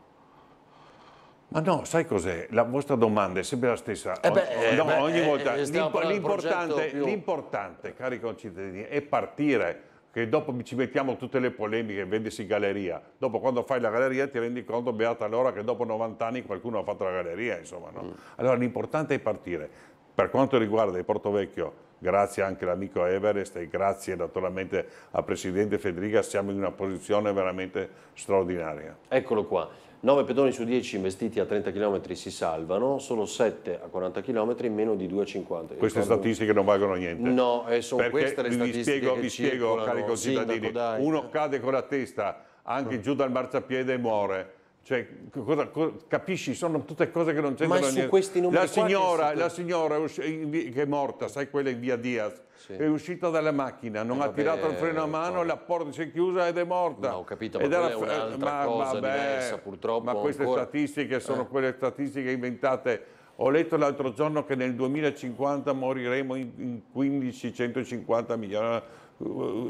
Ma no, sai cos'è? La vostra domanda è sempre la stessa. Eh beh, no, beh, ogni eh, volta eh, l'importante, più... l'importante, cari concittadini, è partire che dopo ci mettiamo tutte le polemiche, vendesi in galleria. Dopo quando fai la galleria ti rendi conto, beata allora, che dopo 90 anni qualcuno ha fatto la galleria, insomma, no? Mm. Allora l'importante è partire. Per quanto riguarda il Porto Vecchio grazie anche all'amico Everest e grazie naturalmente al Presidente Federica, siamo in una posizione veramente straordinaria. Eccolo qua, 9 pedoni su 10 investiti a 30 km si salvano, solo 7 a 40 km meno di 2,50. Queste statistiche non valgono niente. No, eh, sono queste le statistiche spiego, che Vi spiego, cari cittadini, dai. uno cade con la testa anche no. giù dal marciapiede e muore cioè, cosa, cosa, capisci, sono tutte cose che non c'entrano niente. Ma su questi numeri la signora, la signora che è morta, sai quella in via Diaz, sì. è uscita dalla macchina, non eh, ha vabbè, tirato il freno a mano, la porta si è chiusa ed è morta. No, ho capito, ma era, è eh, un'altra ma, cosa vabbè, diversa, purtroppo. Ma queste ancora... statistiche sono eh. quelle statistiche inventate. Ho letto l'altro giorno che nel 2050 moriremo in, in 15, 150 milioni,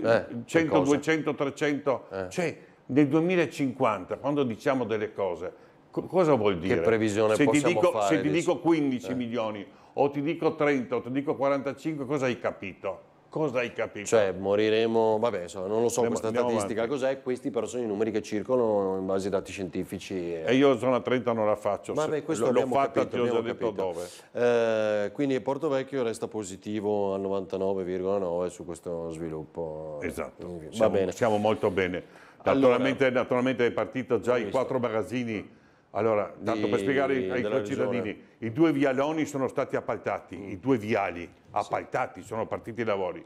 eh, 100, 200, 300. Cioè, nel 2050, quando diciamo delle cose, co- cosa vuol dire? Che previsione se ti dico, fare? Se ti dico 15 eh. milioni, o ti dico 30, o ti dico 45, cosa hai capito? Cosa hai capito? Cioè, moriremo, vabbè, insomma, non lo so Andiamo, questa statistica cos'è, questi però sono i numeri che circolano in base ai dati scientifici. E, e io zona 30 non la faccio, vabbè, questo l'ho fatta capito, ti ho detto dove. Eh, quindi Porto Vecchio resta positivo al 99,9 su questo sviluppo. Esatto, Va siamo, bene. siamo molto bene. Naturalmente, allora, naturalmente è partito già i quattro magazzini. Allora, tanto di, per spiegare ai concittadini, i due vialoni sono stati appaltati, mm. i due viali appaltati, sì. sono partiti i lavori.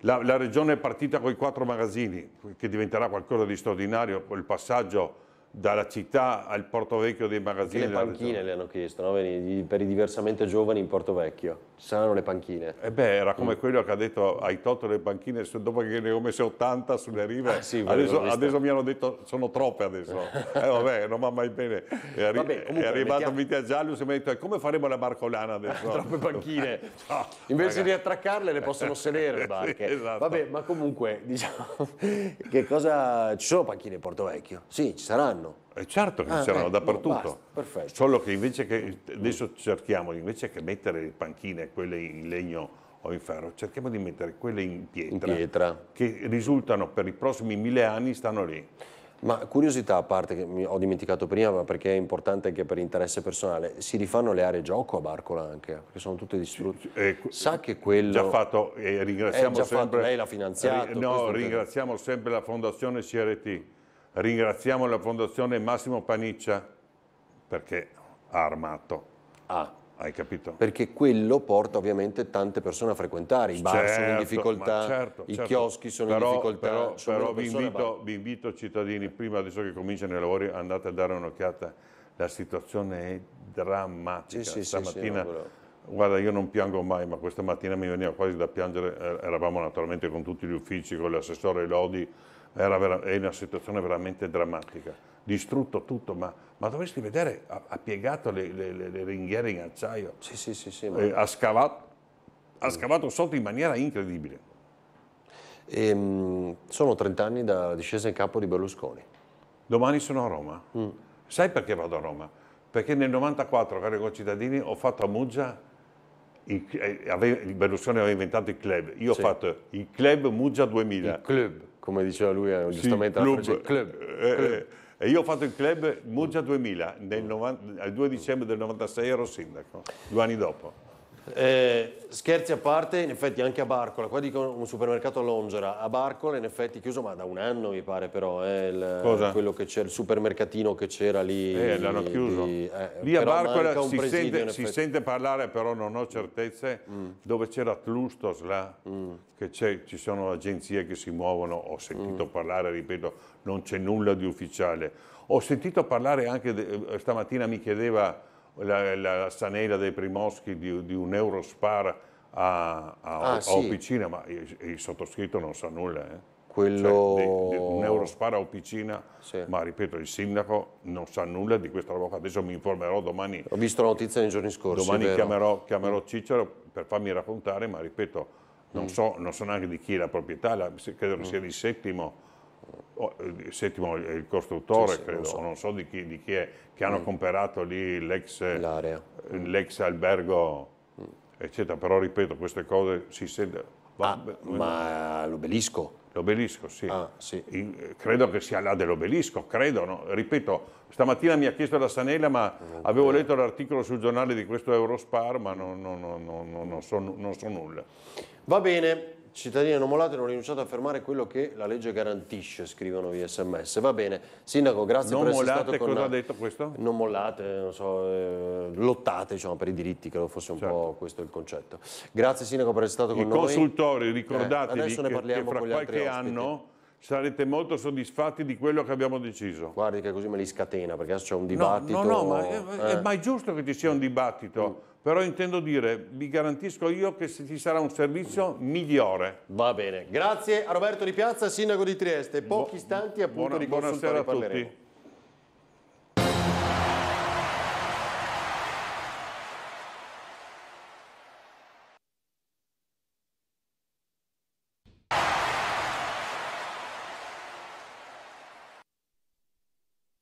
La, la regione è partita con i quattro magazzini, che diventerà qualcosa di straordinario, il passaggio dalla città al Porto Vecchio dei magazzini. Anche le panchine le hanno chiesto, no? per i diversamente giovani in Porto Vecchio, ci saranno le panchine. E eh beh, era come mm. quello che ha detto, hai tolto le panchine dopo che ne ho messe 80 sulle rive, ah, sì, adesso, adesso, mi hanno detto sono troppe adesso, eh, vabbè non va mai bene. È, arri vabbè, comunque, è arrivato mettiamo... Vittia Giallo e mi ha detto, come faremo la barcolana adesso? troppe panchine, no, invece magari. di attraccarle le possono sedere le barche. Sì, esatto. Vabbè, ma comunque diciamo, che cosa, ci sono panchine in Porto Vecchio? Sì, ci saranno c'erano. E eh, certo che ah, c'erano eh, dappertutto. No, basta, Solo che invece che adesso cerchiamo, invece che mettere le panchine, quelle in legno o in ferro, cerchiamo di mettere quelle in pietra, in pietra. che risultano per i prossimi mille anni stanno lì. Ma curiosità a parte che ho dimenticato prima, ma perché è importante anche per interesse personale, si rifanno le aree gioco a Barcola anche, perché sono tutte distrutte. Eh, Sa che quello... Già fatto, eh, eh ringraziamo già sempre... Fatto, lei l'ha finanziato. Ri, no, ringraziamo sempre la Fondazione CRT Ringraziamo la Fondazione Massimo Paniccia perché ha armato. Ah. Hai capito? Perché quello porta ovviamente tante persone a frequentare, i bar certo, sono in certo, difficoltà, certo, i certo. chioschi sono però, in difficoltà. Però, però vi, invito, vi invito cittadini, prima adesso che cominciano i lavori andate a dare un'occhiata, la situazione è drammatica. Sì, sì, Stamattina sì, Guarda, io non piango mai, ma questa mattina mi veniva quasi da piangere, eh, eravamo naturalmente con tutti gli uffici, con l'assessore Lodi, Vera, è una situazione veramente drammatica. Distrutto tutto, ma, ma dovresti vedere, ha, ha piegato le, le, le, ringhiere in acciaio. Sì, sì, sì, sì eh, ma... ha, scavato, ha scavato sotto in maniera incredibile. E, ehm, sono 30 anni da discesa in campo di Berlusconi. Domani sono a Roma. Mm. Sai perché vado a Roma? Perché nel 94, cari concittadini, ho fatto a Muggia il, eh, Berlusconi aveva inventato il club. Io sì. ho fatto il club Muggia 2000. Il club come diceva lui eh, giustamente, sì, club. Frase, club. Eh, eh, club. E io ho fatto il club Muggia 2000, nel 90, il 2 dicembre del 96 ero sindaco, due anni dopo. Eh, scherzi a parte, in effetti anche a Barcola, qua dico un supermercato a Longera, a Barcola in effetti chiuso ma da un anno mi pare però, eh, il, che il, supermercatino che c'era lì. Eh, l'hanno chiuso. Di, eh, lì a Barcola si, sente, si sente, parlare però non ho certezze mm. dove c'era Tlustos là, mm. che ci sono agenzie che si muovono, ho sentito mm. parlare, ripeto, non c'è nulla di ufficiale. Ho sentito parlare anche, de, eh, stamattina mi chiedeva la, la Sanela dei Primoschi di, di un Eurospar a, a, ah, a sì. Opicina, ma il, il, sottoscritto non sa nulla. Eh. Quello... Cioè, di, di un Eurospar a Opicina, sì. ma ripeto, il sindaco non sa nulla di questa roba Adesso mi informerò domani. Ho visto la notizia nei giorni scorsi. Domani chiamerò, chiamerò, mm. Cicero per farmi raccontare, ma ripeto, non, mm. so, non so neanche di chi è la proprietà, la, credo mm. sia di Settimo Oh, eh, il settimo è il costruttore, sì, credo, non so. non so di, chi, di chi, è, che hanno mm. comprato lì l'ex, eh, mm. l'ex albergo, mm. eccetera. Però ripeto, queste cose si sentono. Ah, ma l'obelisco? L'obelisco, sì. Ah, sì. In, eh, credo che sia là dell'obelisco, credo. No? Ripeto, stamattina mi ha chiesto la Sanella, ma mm, okay. avevo letto l'articolo sul giornale di questo Eurospar, ma non, non, non, non so, so nulla. Va bene, cittadini non molati hanno rinunciato a fermare quello che la legge garantisce, scrivono via sms. Va bene, Sindaco, grazie non per essere stato con noi. Non mollate, cosa ha detto questo? Non mollate, non so, eh, lottate diciamo, per i diritti, credo fosse un certo. po' questo il concetto. Grazie Sindaco per essere stato con I noi. I consultori, eh, ricordatevi eh, ne che, che fra qualche anno sarete molto soddisfatti di quello che abbiamo deciso. Guardi che così me li scatena, perché adesso c'è un dibattito. No, no, no ma eh. è, è mai giusto che ci sia un dibattito. Mm però intendo dire, vi garantisco io che se ci sarà un servizio migliore. Va bene, grazie a Roberto Di Piazza, Sindaco di Trieste, pochi Bu istanti appunto buona, di Buonasera a parleremo. tutti.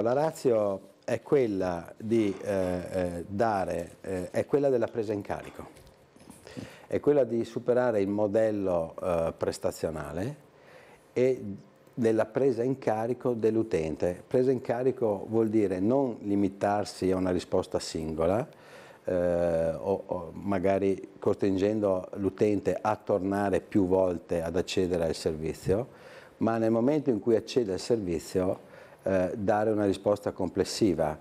La Lazio è quella, di, eh, eh, dare, eh, è quella della presa in carico, è quella di superare il modello eh, prestazionale e della presa in carico dell'utente. Presa in carico vuol dire non limitarsi a una risposta singola, eh, o, o, magari costringendo l'utente a tornare più volte ad accedere al servizio, ma nel momento in cui accede al servizio eh, dare una risposta complessiva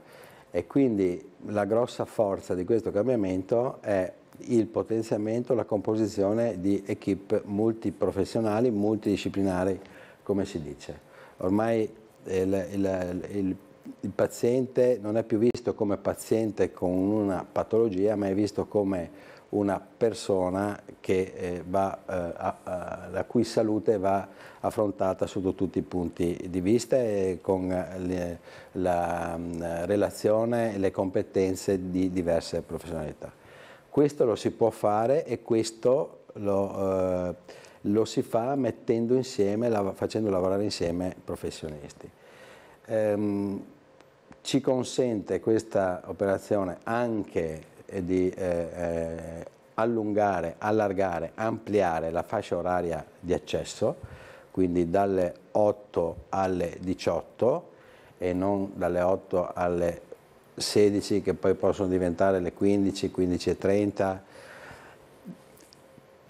e quindi la grossa forza di questo cambiamento è il potenziamento, la composizione di equip multiprofessionali, multidisciplinari, come si dice. Ormai eh, il, il, il, il paziente non è più visto come paziente con una patologia, ma è visto come una persona che, eh, va, eh, a, a, la cui salute va affrontata sotto tutti i punti di vista e con le, la mh, mm, relazione e le competenze di diverse professionalità. Questo lo si può fare e questo lo, eh, lo si fa mettendo insieme, la, facendo lavorare insieme professionisti. Ehm, ci consente questa operazione anche di eh, eh, allungare, allargare, ampliare la fascia oraria di accesso, quindi dalle 8 alle 18 e non dalle 8 alle 16 che poi possono diventare le 15, 15 e 30,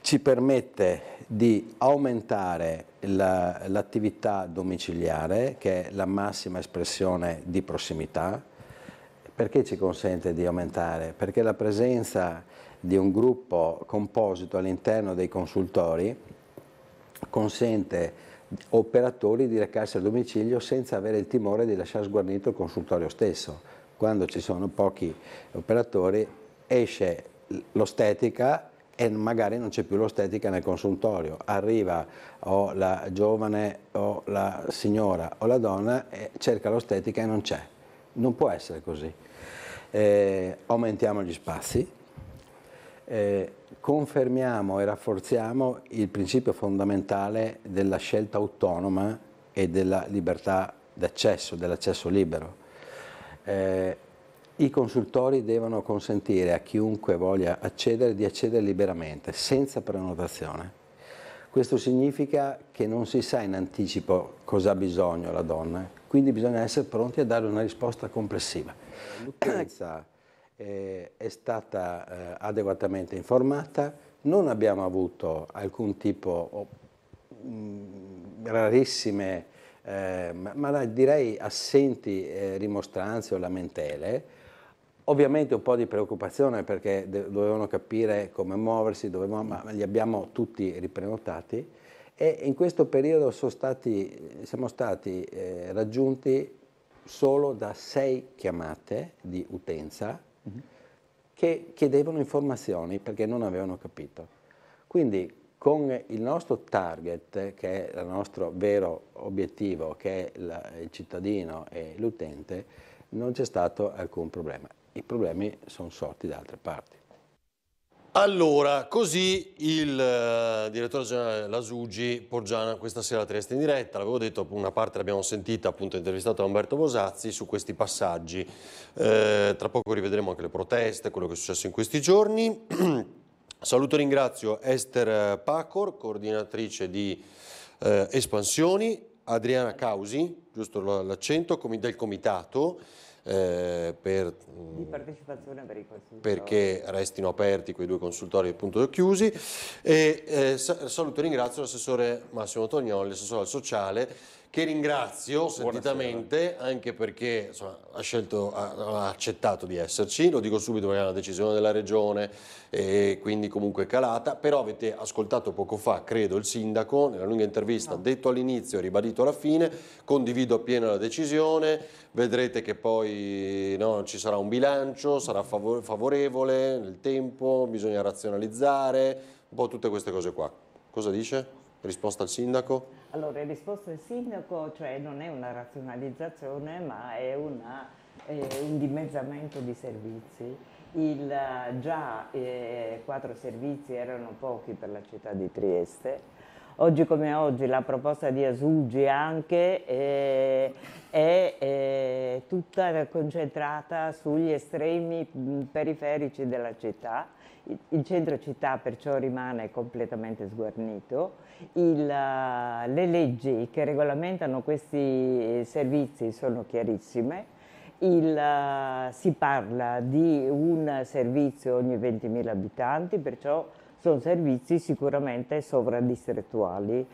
ci permette di aumentare l'attività la, domiciliare che è la massima espressione di prossimità, perché ci consente di aumentare? Perché la presenza di un gruppo composito all'interno dei consultori consente operatori di recarsi a domicilio senza avere il timore di lasciare sguarnito il consultorio stesso. Quando ci sono pochi operatori esce l'ostetica e magari non c'è più l'ostetica nel consultorio, arriva o la giovane o la signora o la donna e cerca l'ostetica e non c'è. Non può essere così eh, aumentiamo gli spazi, eh, confermiamo e rafforziamo il principio fondamentale della scelta autonoma e della libertà d'accesso, dell'accesso libero. Eh, i consultori devono consentire a chiunque voglia accedere di accedere liberamente, senza prenotazione. Questo significa che non si sa in anticipo cosa ha bisogno la donna, quindi bisogna essere pronti a dare una risposta complessiva. L'utenza eh, è stata eh, adeguatamente informata, non abbiamo avuto alcun tipo, o, mh, mm, rarissime, eh, ma, ma, direi assenti eh, rimostranze o lamentele, Ovviamente un po' di preoccupazione perché dovevano capire come muoversi, dovevano, ma li abbiamo tutti riprenotati e in questo periodo stati, siamo stati eh, raggiunti solo da sei chiamate di utenza che chiedevano informazioni perché non avevano capito. Quindi con il nostro target, che è il nostro vero obiettivo, che è la, il cittadino e l'utente, non c'è stato alcun problema. I problemi sono sorti da altre parti. Allora, così il eh, direttore generale Lasugi Porgiana questa sera Trieste in diretta, l'avevo detto, una parte l'abbiamo sentita appunto intervistata da Umberto Bosazzi su questi passaggi, eh, tra poco rivedremo anche le proteste, quello che è successo in questi giorni. Saluto e ringrazio Esther Pacor, coordinatrice di eh, Espansioni, Adriana Causi, giusto l'accento, del comitato, eh, per, mm, consultori. perché restino aperti quei due consultori appunto chiusi. E, eh, saluto e ringrazio l'assessore Massimo Tognoli, l'assessore al sociale, che ringrazio sentitamente anche perché insomma, ha, scelto, ha, accettato di esserci, lo dico subito perché è una decisione della regione e quindi comunque calata, però avete ascoltato poco fa, credo, il sindaco nella lunga intervista, no. detto all'inizio e ribadito alla fine, condivido appieno la decisione, vedrete che poi no, ci sarà un bilancio, sarà favorevole nel tempo, bisogna razionalizzare, un po' tutte queste cose qua. Cosa dice? Risposta al sindaco? Allora, risposta al sindaco, cioè non è una razionalizzazione, ma è una, eh, un dimezzamento di servizi. Il, eh, già eh, quattro servizi erano pochi per la città di Trieste. Oggi come oggi la proposta di Asugi anche eh, è, è eh, tutta concentrata sugli estremi periferici della città il centro città perciò rimane completamente sguarnito, Il, eh, le leggi che regolamentano questi eh, servizi sono chiarissime, Il, eh, si parla di un servizio ogni 20.000 abitanti, perciò sono servizi sicuramente sovradistrettuali,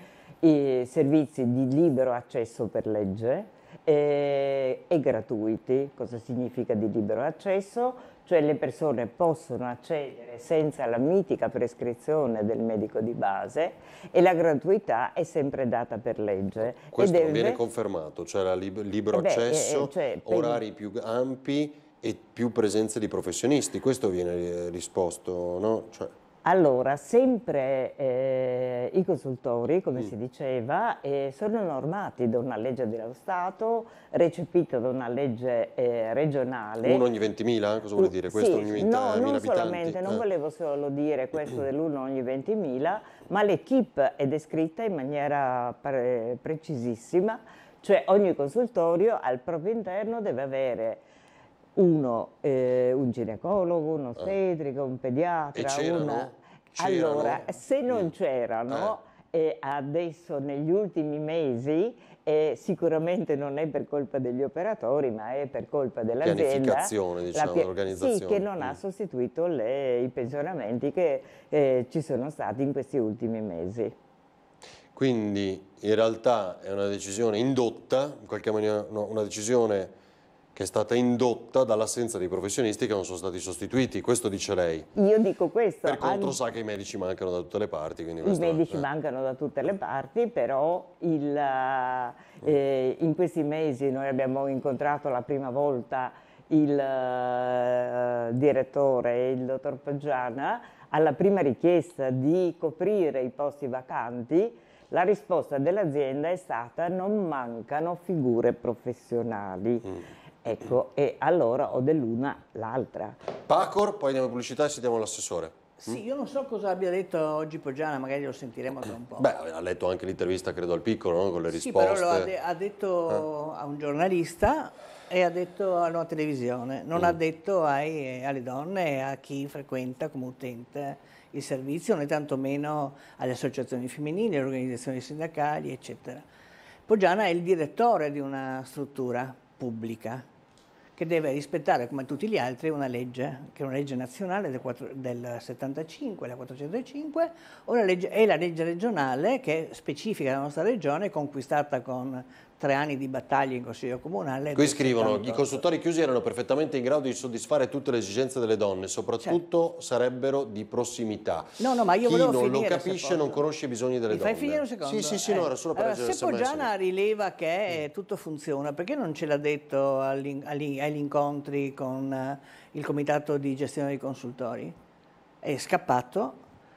servizi di libero accesso per legge e, e gratuiti. Cosa significa di libero accesso? cioè le persone possono accedere senza la mitica prescrizione del medico di base e la gratuità è sempre data per legge. Ecco, questo deve... viene confermato, cioè lib libero eh Beh, eh, accesso, eh, cioè, per... orari più ampi e più presenze di professionisti, questo viene eh, risposto, no? Cioè... Allora, sempre eh, i consultori, come mm. si diceva, eh, sono normati da una legge dello Stato, recepita da una legge eh, regionale. Uno ogni 20.000? Eh, cosa vuol dire questo? Sì, ogni 20.000 no, eh, non solamente, non eh. volevo solo dire questo dell'uno ogni 20.000, ma l'equipe è descritta in maniera pre precisissima, cioè ogni consultorio al proprio interno deve avere uno, eh, un ginecologo, un ostetrico, eh. un pediatra. uno... Allora, se non mm. c'erano, eh. adesso negli ultimi mesi, eh, sicuramente non è per colpa degli operatori, ma è per colpa dell'azienda. Diciamo, la sì, che non mm. ha sostituito le, i pensionamenti che eh, ci sono stati in questi ultimi mesi. Quindi in realtà è una decisione indotta, in qualche maniera una decisione che è stata indotta dall'assenza dei professionisti che non sono stati sostituiti, questo dice lei. Io dico questo. Per contro anche... sa che i medici mancano da tutte le parti. I questa, medici mancano da tutte le parti, però il, eh, eh, in questi mesi noi abbiamo incontrato la prima volta il eh, direttore, il dottor Paggiana, alla prima richiesta di coprire i posti vacanti, la risposta dell'azienda è stata non mancano figure professionali. Mm. Ecco, e allora o dell'una l'altra. Pacor, poi andiamo in pubblicità e sentiamo l'assessore. Sì, io non so cosa abbia detto oggi Poggiana, magari lo sentiremo tra un po'. Beh, ha letto anche l'intervista, credo, al piccolo, no? con le risposte. Sì, però ha, de ha, detto eh? a un giornalista e ha detto a una televisione, non mm. ha detto ai, alle donne e a chi frequenta come utente il servizio, né tantomeno alle associazioni femminili, alle organizzazioni sindacali, eccetera. Poggiana è il direttore di una struttura pubblica, che deve rispettare come tutti gli altri una legge, che è una legge nazionale del, 4, del 75, la 405, legge, e la legge regionale che specifica la nostra regione, conquistata con tre anni di battaglia in Consiglio Comunale. Qui scrivono, i costruttori chiusi erano perfettamente in grado di soddisfare tutte le esigenze delle donne, soprattutto certo. sarebbero di prossimità. No, no, ma io Chi non lo capisce non conosce i bisogni delle Mi donne. Mi fai finire un secondo? Sì, sì, sì, eh. no, era solo per allora, Se Poggiana rileva che eh, tutto funziona, perché non ce l'ha detto agli, incontri con eh, il Comitato di Gestione dei Consultori? È scappato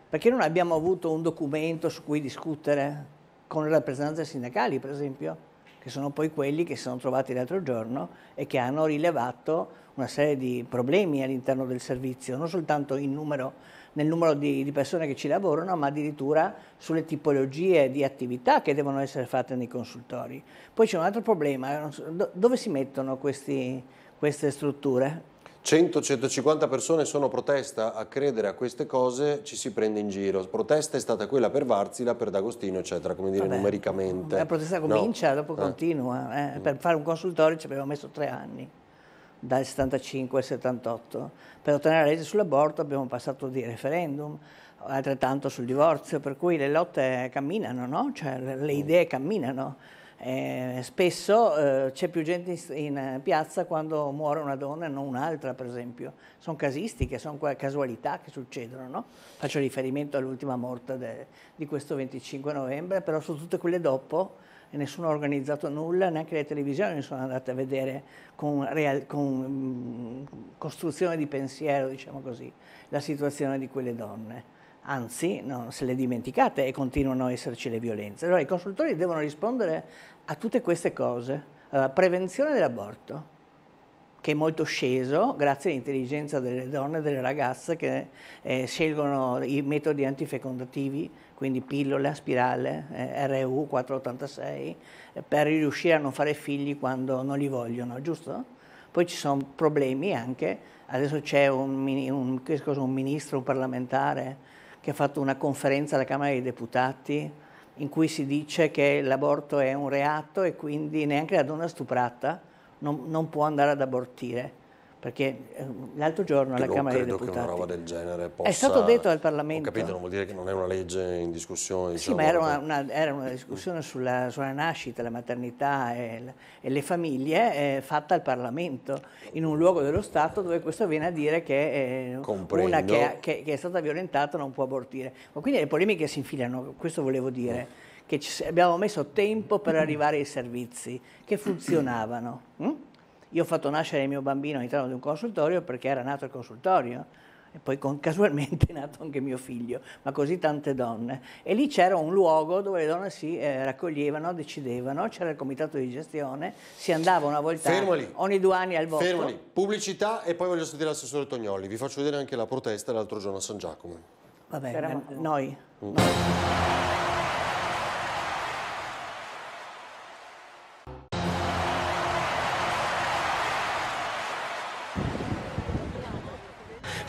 perché non abbiamo avuto un documento su cui discutere con le rappresentanze sindacali, per esempio? che sono poi quelli che si sono trovati l'altro giorno e che hanno rilevato una serie di problemi all'interno del servizio, non soltanto numero, nel numero di, di, persone che ci lavorano, ma addirittura sulle tipologie di attività che devono essere fatte nei consultori. Poi c'è un altro problema, dove si mettono questi, queste strutture? 100-150 persone sono protesta a credere a queste cose, ci si prende in giro. Protesta è stata quella per Varzila, per D'Agostino, eccetera, come dire Vabbè, numericamente. La protesta comincia, no. dopo eh. continua. Eh. Mm. Per fare un consultorio ci abbiamo messo tre anni, dal 75 al 78. Per ottenere la legge sull'aborto abbiamo passato di referendum, altrettanto sul divorzio, per cui le lotte camminano, no? cioè, le mm. idee camminano. Eh, spesso eh, c'è più gente in, eh, piazza quando muore una donna e non un'altra, per esempio. Sono casistiche, sono casualità che succedono. No? Faccio riferimento all'ultima morte de, di questo 25 novembre, però su tutte quelle dopo nessuno ha organizzato nulla, neanche le televisioni sono andate a vedere con, real, con mh, mm, costruzione di pensiero, diciamo così, la situazione di quelle donne anzi no, se le dimenticate e continuano a esserci le violenze. Allora i consultori devono rispondere a tutte queste cose. Allora, prevenzione dell'aborto, che è molto sceso grazie all'intelligenza delle donne e delle ragazze che eh, scelgono i metodi antifecondativi, quindi pillole spirale, eh, RU486, eh, per riuscire a non fare figli quando non li vogliono, giusto? Poi ci sono problemi anche, adesso c'è un, un, un, ministro, un parlamentare che ha fatto una conferenza alla Camera dei Deputati in cui si dice che l'aborto è un reato e quindi neanche la donna stuprata non, non può andare ad abortire perché eh, l'altro giorno alla Camera dei Deputati... Non credo che una roba del genere possa... È stato detto al Parlamento... Ho capito, non vuol dire che non è una legge in discussione. Diciamo, sì, ma era una, una, era una discussione sulla, sulla, nascita, la maternità e, e le famiglie eh, fatta al Parlamento, in un luogo dello Stato dove questo viene a dire che eh, una che, che, che, è stata violentata non può abortire. Ma quindi le polemiche si infilano, questo volevo dire, eh. che ci, abbiamo messo tempo per arrivare ai servizi che funzionavano. Mm? Io ho fatto nascere il mio bambino all'interno di un consultorio perché era nato il consultorio e poi con, casualmente è nato anche mio figlio, ma così tante donne. E lì c'era un luogo dove le donne si eh, raccoglievano, decidevano, c'era il comitato di gestione, si andava una volta ogni due anni al voto. Fermali, pubblicità e poi voglio sentire l'assessore Tognoli, vi faccio vedere anche la protesta l'altro giorno a San Giacomo. Vabbè, eh, noi. Mm. noi.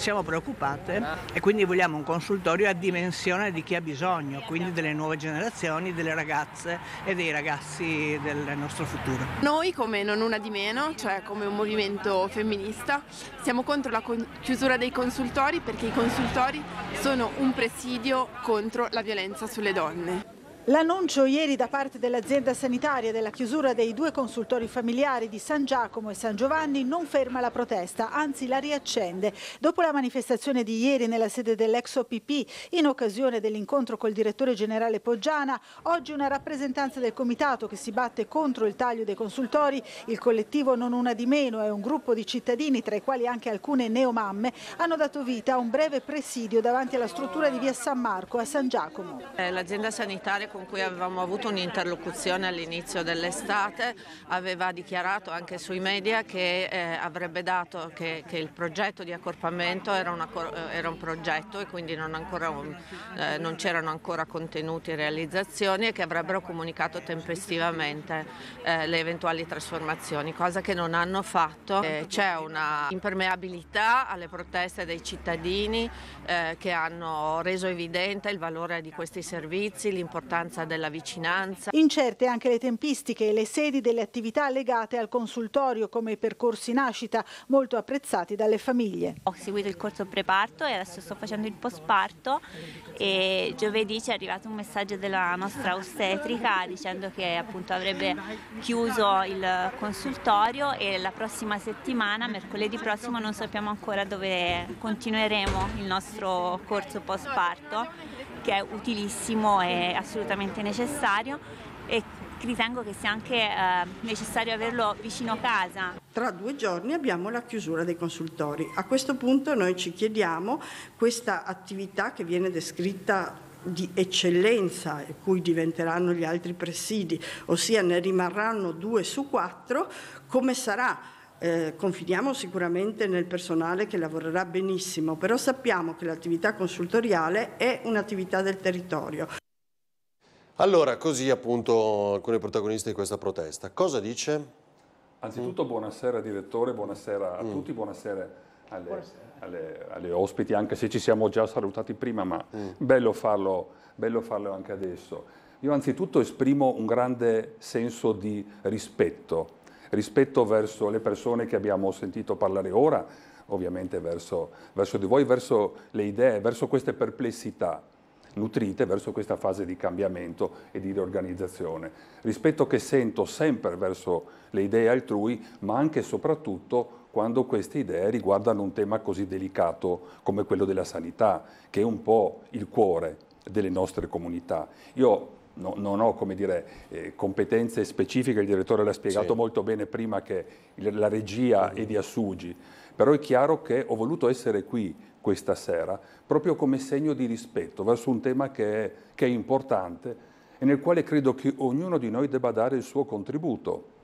siamo preoccupate e quindi vogliamo un consultorio a dimensione di chi ha bisogno, quindi delle nuove generazioni, delle ragazze e dei ragazzi del nostro futuro. Noi come Non Una di Meno, cioè come un movimento femminista, siamo contro la chiusura dei consultori perché i consultori sono un presidio contro la violenza sulle donne. L'annuncio ieri da parte dell'azienda sanitaria della chiusura dei due consultori familiari di San Giacomo e San Giovanni non ferma la protesta, anzi la riaccende. Dopo la manifestazione di ieri nella sede dell'ex OPP, in occasione dell'incontro col direttore generale Poggiana, oggi una rappresentanza del comitato che si batte contro il taglio dei consultori, il collettivo Non Una di Meno e un gruppo di cittadini, tra i quali anche alcune neomamme, hanno dato vita a un breve presidio davanti alla struttura di via San Marco a San Giacomo. Eh, l'azienda sanitaria con cui avevamo avuto un'interlocuzione all'inizio dell'estate aveva dichiarato anche sui media che eh, avrebbe dato che, che, il progetto di accorpamento era, una, eh, era un progetto e quindi non, un, eh, non, c'erano ancora contenuti e realizzazioni e che avrebbero comunicato tempestivamente eh, le eventuali trasformazioni, cosa che non hanno fatto. Eh, c'è una impermeabilità alle proteste dei cittadini eh, che hanno reso evidente il valore di questi servizi, l'importanza importanza della vicinanza. Incerte anche le tempistiche e le sedi delle attività legate al consultorio come i percorsi nascita molto apprezzati dalle famiglie. Ho seguito il corso preparto e adesso sto facendo il postparto e giovedì ci è arrivato un messaggio della nostra ostetrica dicendo che appunto avrebbe chiuso il consultorio e la prossima settimana, mercoledì prossimo, non sappiamo ancora dove continueremo il nostro corso postparto che è utilissimo e assolutamente necessario e ritengo che sia anche eh, necessario averlo vicino a casa. Tra due giorni abbiamo la chiusura dei consultori. A questo punto noi ci chiediamo questa attività che viene descritta di eccellenza, cui diventeranno gli altri presidi, ossia ne rimarranno due su quattro, come sarà? Eh, confidiamo sicuramente nel personale che lavorerà benissimo, però sappiamo che l'attività consultoriale è un'attività del territorio. Allora, così appunto alcuni protagonisti di questa protesta. Cosa dice? Anzitutto mm. buonasera direttore, buonasera a mm. tutti, buonasera alle, buonasera. Alle, alle, ospiti, anche se ci siamo già salutati prima, ma mm. bello, farlo, bello farlo anche adesso. Io anzitutto esprimo un grande senso di rispetto rispetto verso le persone che abbiamo sentito parlare ora, ovviamente verso, verso di voi, verso le idee, verso queste perplessità nutrite verso questa fase di cambiamento e di riorganizzazione. Rispetto che sento sempre verso le idee altrui, ma anche e soprattutto quando queste idee riguardano un tema così delicato come quello della sanità, che è un po' il cuore delle nostre comunità. Io no, non ho dire, eh, competenze specifiche, il direttore l'ha spiegato sì. molto bene prima che la regia è di Assugi, però è chiaro che ho voluto essere qui questa sera proprio come segno di rispetto verso un tema che è, che è importante e nel quale credo che ognuno di noi debba dare il suo contributo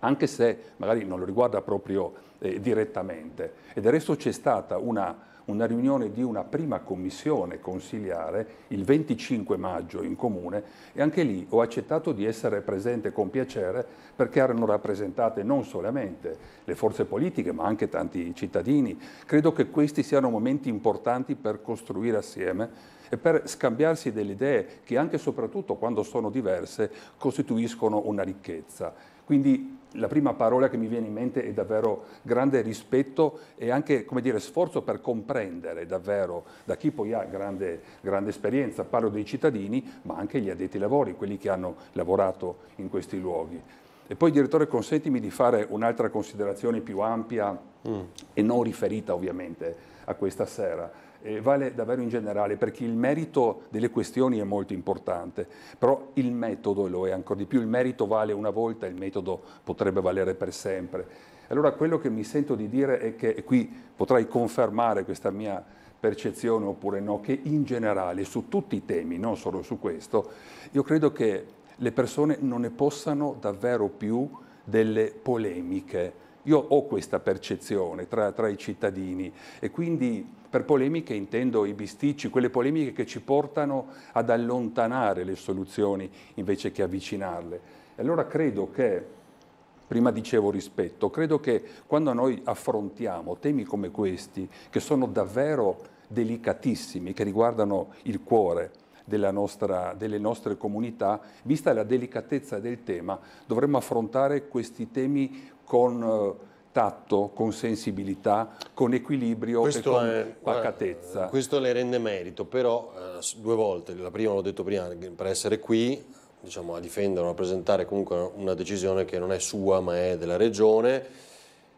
anche se magari non lo riguarda proprio eh, direttamente. E del resto c'è stata una una riunione di una prima commissione consiliare il 25 maggio in comune e anche lì ho accettato di essere presente con piacere perché erano rappresentate non solamente le forze politiche ma anche tanti cittadini. Credo che questi siano momenti importanti per costruire assieme e per scambiarsi delle idee che anche e soprattutto quando sono diverse costituiscono una ricchezza. Quindi la prima parola che mi viene in mente è davvero grande rispetto e anche come dire, sforzo per comprendere davvero da chi poi ha grande, grande, esperienza, parlo dei cittadini, ma anche gli addetti ai lavori, quelli che hanno lavorato in questi luoghi. E poi, direttore, consentimi di fare un'altra considerazione più ampia mm. e non riferita ovviamente a questa sera eh, vale davvero in generale perché il merito delle questioni è molto importante, però il metodo lo è ancora di più, il merito vale una volta, il metodo potrebbe valere per sempre. Allora quello che mi sento di dire è che, e qui potrai confermare questa mia percezione oppure no, che in generale su tutti i temi, non solo su questo, io credo che le persone non ne possano davvero più delle polemiche. Io ho questa percezione tra, tra i cittadini e quindi per polemiche intendo i bisticci, quelle polemiche che ci portano ad allontanare le soluzioni invece che avvicinarle. E allora credo che, prima dicevo rispetto, credo che quando noi affrontiamo temi come questi, che sono davvero delicatissimi, che riguardano il cuore, nostra, delle nostre comunità, vista la delicatezza del tema, dovremmo affrontare questi temi con eh, tatto, con sensibilità, con equilibrio questo e con è, pacatezza. Eh, questo le rende merito, però eh, due volte, la prima l'ho detto prima, per essere qui diciamo, a difendere, a presentare comunque una decisione che non è sua ma è della regione,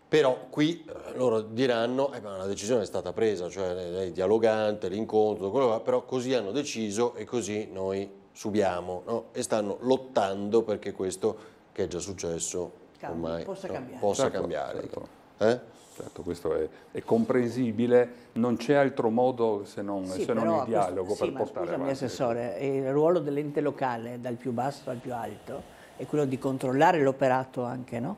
però qui eh, loro diranno che eh, la decisione è stata presa, cioè è dialogante, l'incontro, però così hanno deciso e così noi subiamo no? e stanno lottando perché questo che è già successo cambi, ormai possa certo, cambiare. Possa certo, cambiare. Certo. Eh? certo questo è, è, comprensibile, non c'è altro modo se non, sì, se non il dialogo questo, per sì, portare scusami, avanti. Assessore, eh, il ruolo dell'ente locale dal più basso al più alto è quello di controllare l'operato anche, no?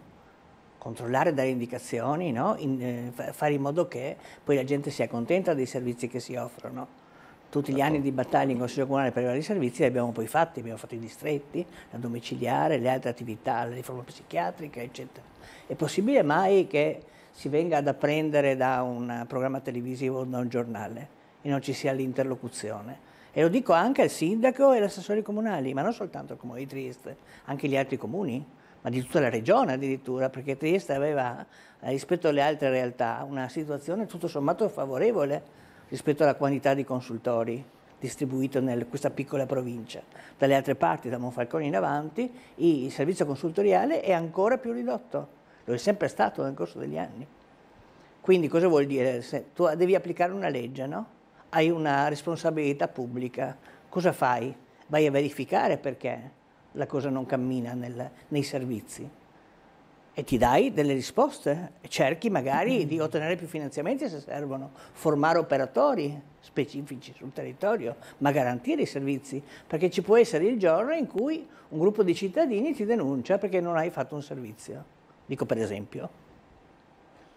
controllare, dare indicazioni, no? in, eh, fare in modo che poi la gente sia contenta dei servizi che si offrono tutti gli anni di battaglia in Consiglio Comunale per i vari servizi li abbiamo poi fatti, abbiamo fatto i distretti, la domiciliare, le altre attività, la riforma psichiatrica, eccetera. È possibile mai che si venga ad apprendere da un programma televisivo o da un giornale e non ci sia l'interlocuzione? E lo dico anche al sindaco e agli assessori comunali, ma non soltanto al comune di Trieste, anche gli altri comuni, ma di tutta la regione addirittura, perché Trieste aveva, eh, rispetto alle altre realtà, una situazione tutto sommato favorevole rispetto alla quantità di consultori distribuito in questa piccola provincia. Dalle altre parti, da Monfalcone in avanti, il servizio consultoriale è ancora più ridotto, lo è sempre stato nel corso degli anni. Quindi cosa vuol dire? Se tu devi applicare una legge, no? hai una responsabilità pubblica, cosa fai? Vai a verificare perché la cosa non cammina nel, nei servizi e ti dai delle risposte, cerchi magari mm. di ottenere più finanziamenti se servono, formare operatori specifici sul territorio, ma garantire i servizi, perché ci può essere il giorno in cui un gruppo di cittadini ti denuncia perché non hai fatto un servizio, dico per esempio.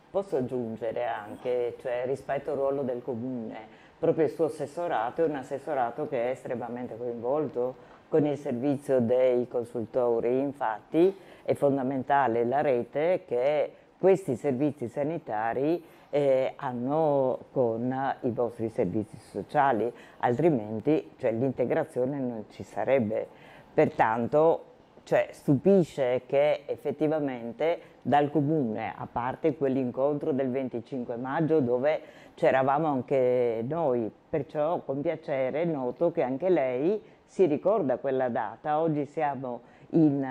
Posso aggiungere anche, cioè, rispetto al ruolo del comune, proprio il suo assessorato è un assessorato che è estremamente coinvolto con il servizio dei consultori, infatti è fondamentale la rete che questi servizi sanitari eh, hanno con i vostri servizi sociali, altrimenti cioè, l'integrazione non ci sarebbe. Pertanto cioè, stupisce che effettivamente dal comune, a parte quell'incontro del 25 maggio dove c'eravamo anche noi, perciò con piacere noto che anche lei si ricorda quella data, oggi siamo in,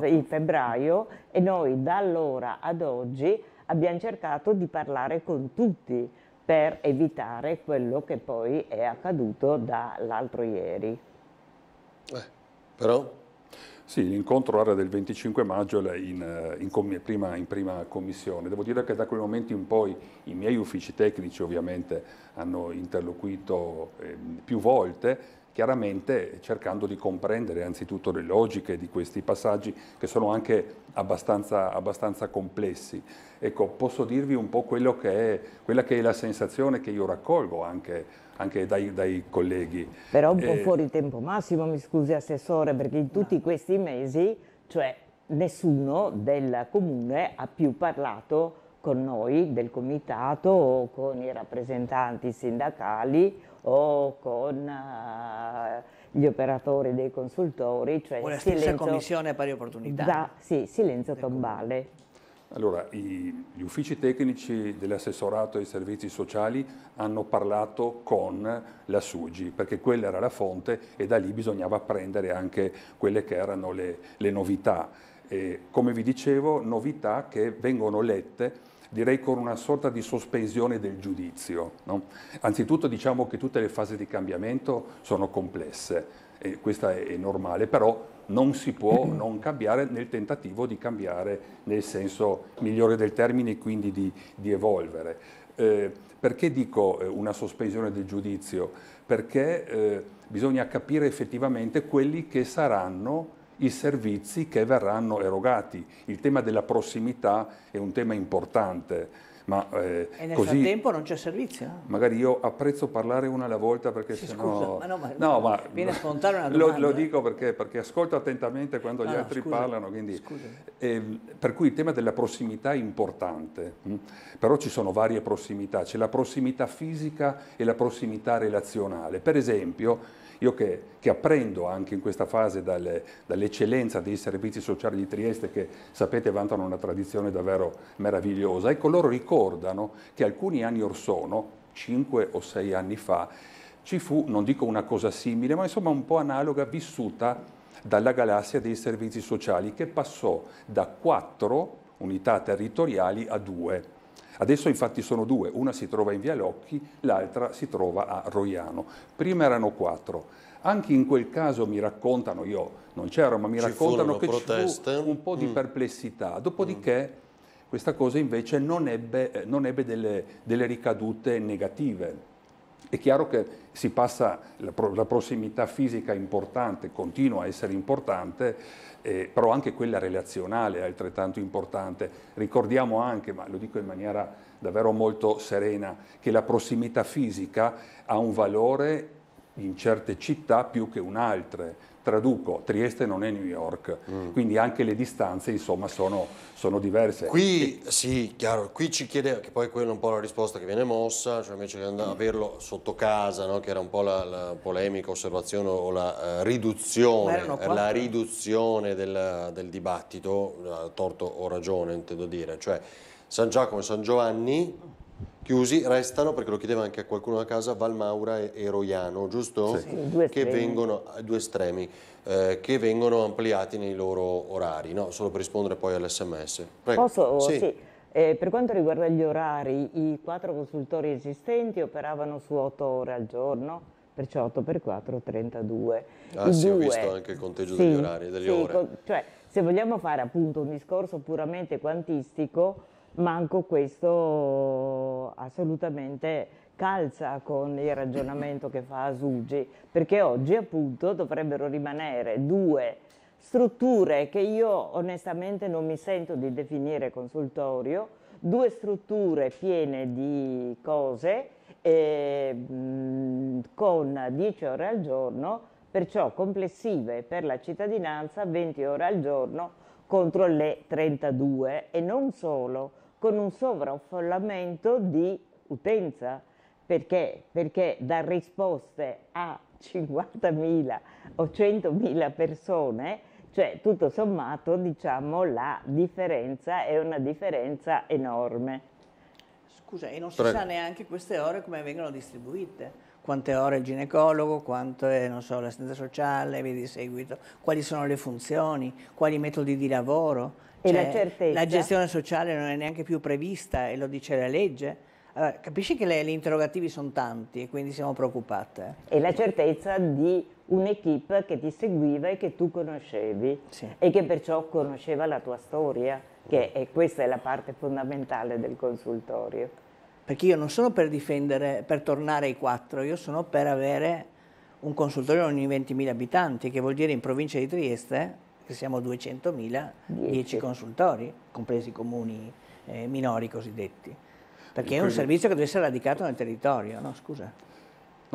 uh, in febbraio e noi da allora ad oggi abbiamo cercato di parlare con tutti per evitare quello che poi è accaduto dall'altro ieri. Eh, però? Sì, l'incontro era del 25 maggio in, eh, in, prima, in, prima, commissione. Devo dire che da quel momento in poi i miei uffici tecnici ovviamente hanno interloquito eh, più volte chiaramente cercando di comprendere anzitutto le logiche di questi passaggi che sono anche abbastanza, abbastanza complessi. Ecco, posso dirvi un po' che è, quella che è la sensazione che io raccolgo anche, anche dai, dai, colleghi. Però un po' eh, fuori tempo massimo, mi scusi Assessore, perché in tutti questi mesi, cioè nessuno del comune ha più parlato con noi del comitato o con i rappresentanti sindacali o con eh, gli operatori dei consultori. Cioè o la stessa commissione pari opportunità. Da, sì, silenzio tombale. Allora, i, gli uffici tecnici dell'assessorato ai servizi sociali hanno parlato con la SUGI, perché quella era la fonte e da lì bisognava prendere anche quelle che erano le, le novità. E, come vi dicevo, novità che vengono lette direi con una sorta di sospensione del giudizio. No? Anzitutto diciamo che tutte le fasi di cambiamento sono complesse, e questa è, è normale, però non si può non cambiare nel tentativo di cambiare nel senso migliore del termine e quindi di, di evolvere. Eh, perché dico eh, una sospensione del giudizio? Perché eh, bisogna capire effettivamente quelli che saranno i servizi che verranno erogati. Il tema della prossimità è un tema importante. Ma, eh, e nel così, frattempo non c'è servizio. Magari io apprezzo parlare una alla volta perché sì, sennò... Scusa, ma no, ma, no, ma viene spontanea una domanda. Lo, lo dico perché, perché, ascolto attentamente quando ah, no, gli altri scusa, parlano. Quindi, eh, per cui il tema della prossimità è importante, mh? Mm? però ci sono varie prossimità. C'è la prossimità fisica e la prossimità relazionale. Per esempio io che, che apprendo anche in questa fase dalle, dall'eccellenza dei servizi sociali di Trieste che sapete vantano una tradizione davvero meravigliosa, ecco loro ricordano che alcuni anni or sono, 5 o 6 anni fa, ci fu, non dico una cosa simile, ma insomma un po' analoga vissuta dalla galassia dei servizi sociali che passò da 4 unità territoriali a 2 Adesso infatti sono due, una si trova in Via Locchi, l'altra si trova a Roiano. Prima erano quattro. Anche in quel caso mi raccontano, io non c'ero, ma mi ci raccontano che proteste. ci fu un po' di mm. perplessità. Dopodiché mm. questa cosa invece non ebbe, eh, non ebbe delle, delle ricadute negative è chiaro che si passa, la, pro, la prossimità fisica è importante, continua a essere importante, eh, però anche quella relazionale è altrettanto importante. Ricordiamo anche, ma lo dico in maniera davvero molto serena, che la prossimità fisica ha un valore in certe città più che in altre traduco, Trieste non è New York, mm. quindi anche le distanze insomma sono, sono diverse. Qui e... sì, chiaro, qui ci chiede, che poi quella è un po' la risposta che viene mossa, cioè invece che andare mm. averlo sotto casa, no? che era un po' la, la polemica, osservazione o la uh, riduzione, la riduzione del, del dibattito, torto o ragione intendo dire, cioè San Giacomo e San Giovanni Chiusi restano, perché lo chiedeva anche a qualcuno a casa, Valmaura e, e Roiano, giusto? Sì, due che vengono, eh, due estremi, eh, che vengono ampliati nei loro orari, no? solo per rispondere poi all'SMS. Posso? Oh, sì. sì. Eh, per quanto riguarda gli orari, i quattro consultori esistenti operavano su otto ore al giorno, perciò 8 per 4, 32. Ah I sì, due, ho visto anche il conteggio sì, degli orari, delle sì, ore. Con, cioè, se vogliamo fare appunto un discorso puramente quantistico, manco questo assolutamente calza con il ragionamento che fa Asugi, perché oggi appunto dovrebbero rimanere due strutture che io onestamente non mi sento di definire consultorio, due strutture piene di cose eh, mh, mm, con 10 ore al giorno, perciò complessive per la cittadinanza 20 ore al giorno contro le 32 e non solo con un sovraffollamento di utenza. Perché? Perché dare risposte a 50.000 o 100.000 persone, cioè tutto sommato diciamo la differenza è una differenza enorme. Scusa, e non si Prego. sa neanche queste ore come vengono distribuite quante ore il ginecologo, quanto è so, l'assistenza sociale, via di seguito, quali sono le funzioni, quali metodi di lavoro. E cioè, la certezza. La gestione sociale non è neanche più prevista e lo dice la legge. Allora, capisci che le, gli interrogativi sono tanti e quindi siamo preoccupate. E la certezza di un'equipe che ti seguiva e che tu conoscevi sì. e che perciò conosceva la tua storia, che è, questa è la parte fondamentale del consultorio perché io non sono per difendere, per tornare ai quattro, io sono per avere un consultorio ogni 20.000 abitanti, che vuol dire in provincia di Trieste, che siamo 200.000, 10 consultori, compresi i comuni eh, minori cosiddetti. Perché è un servizio che deve essere radicato nel territorio, no? Scusa.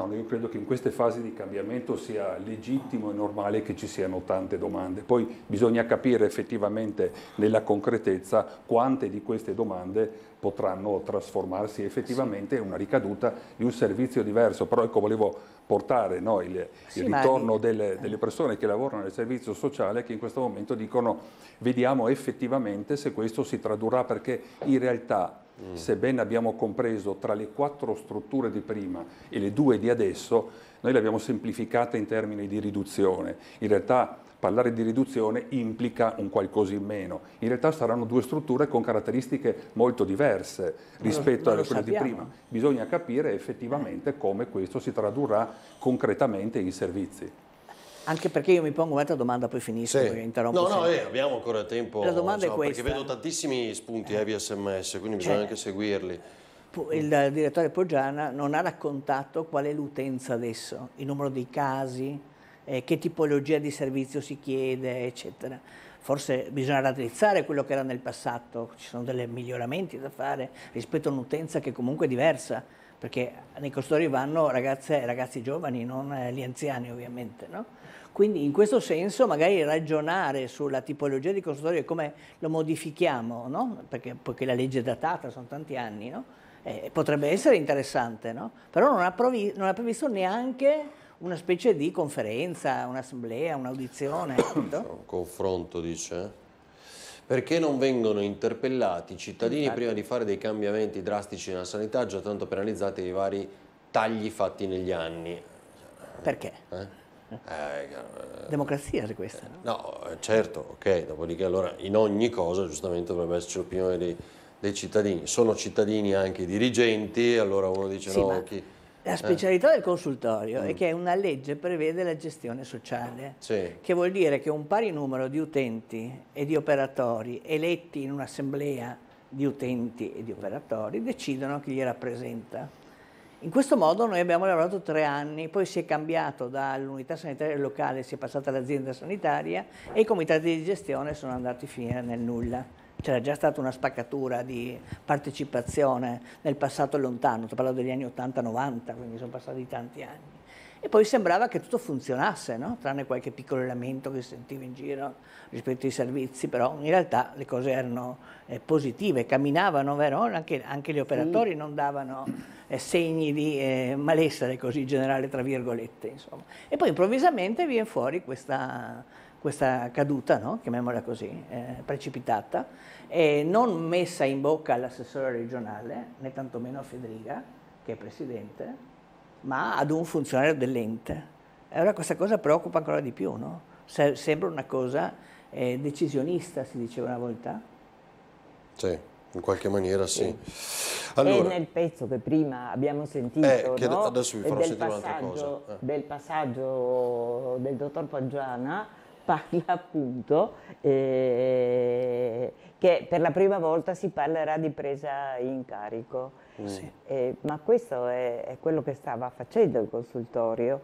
No, io credo che in queste fasi di cambiamento sia legittimo e normale che ci siano tante domande. Poi bisogna capire effettivamente nella concretezza quante di queste domande potranno trasformarsi effettivamente in una ricaduta di un servizio diverso. Però ecco, volevo portare no, il, il, ritorno delle, eh. delle persone che lavorano nel servizio sociale che in questo momento dicono vediamo effettivamente se questo si tradurrà perché in realtà Mm. Sebbene abbiamo compreso tra le quattro strutture di prima e le due di adesso, noi le abbiamo semplificate in termini di riduzione. In realtà parlare di riduzione implica un qualcosa in meno. In realtà saranno due strutture con caratteristiche molto diverse eh, rispetto a quelle di prima. Bisogna capire effettivamente come questo si tradurrà concretamente in servizi. Anche perché io mi pongo un'altra domanda, poi finisco, sì. interrompo. No, no, eh, abbiamo ancora tempo. La domanda insomma, è questa. Perché vedo tantissimi spunti eh. eh, via sms, quindi bisogna cioè, anche seguirli. Il direttore Poggiana non ha raccontato qual è l'utenza adesso, il numero dei casi, eh, che tipologia di servizio si chiede, eccetera. Forse bisogna raddrizzare quello che era nel passato, ci sono delle miglioramenti da fare rispetto a un'utenza che comunque è diversa, perché nei consultori vanno ragazze e ragazzi giovani, non eh, gli anziani ovviamente. No? Quindi in questo senso magari ragionare sulla tipologia di consultorio e come lo modifichiamo, no? perché, perché, la legge è datata, sono tanti anni, no? eh, potrebbe essere interessante, no? però non ha, provi- non ha previsto neanche una specie di conferenza, un'assemblea, un'audizione. un confronto, dice. Eh? Perché non vengono interpellati i cittadini Infatti. prima di fare dei cambiamenti drastici nella sanità, già tanto penalizzati dai vari tagli fatti negli anni? Perché? Eh? Eh, eh, Democrazia è questa, eh, no? no? Eh, certo, ok, dopodiché allora in ogni cosa giustamente dovrebbe esserci l'opinione dei, dei, cittadini. Sono cittadini anche i dirigenti, allora uno dice sì, no, chi... La eh. specialità eh. del consultorio mm. è che una legge prevede la gestione sociale, sì. che vuol dire che un pari numero di utenti e di operatori eletti in un'assemblea di utenti e di operatori decidono chi li rappresenta in questo modo noi abbiamo lavorato tre anni, poi si è cambiato dall'unità sanitaria locale, si è passata all'azienda sanitaria e i comitati di gestione sono andati fino nel nulla. C'era già stata una spaccatura di partecipazione nel passato lontano, sto parlando degli anni 80-90, quindi sono passati tanti anni. E poi sembrava che tutto funzionasse, no? tranne qualche piccolo lamento che si sentiva in giro rispetto ai servizi, però in realtà le cose erano eh, positive, camminavano, vero? Anche, anche gli operatori sì. Mm. non davano eh, segni di eh, malessere così generale, tra virgolette. Insomma. E poi improvvisamente viene fuori questa, questa caduta, no? chiamiamola così, eh, precipitata, e non messa in bocca all'assessore regionale, né tantomeno a Federica, che è presidente, ma ad un funzionario dell'ente. E allora questa cosa preoccupa ancora di più, no? Se, sembra una cosa eh, decisionista, si diceva una volta, sì. In qualche maniera sì. sì. Allora, è nel pezzo che prima abbiamo sentito, eh, no? adesso vi farò sentire un'altra cosa. Eh. Del passaggio del dottor Paggiana parla appunto eh, che per la prima volta si parlerà di presa in carico. Mm. Sì. Eh, ma questo è, è quello che stava facendo il consultorio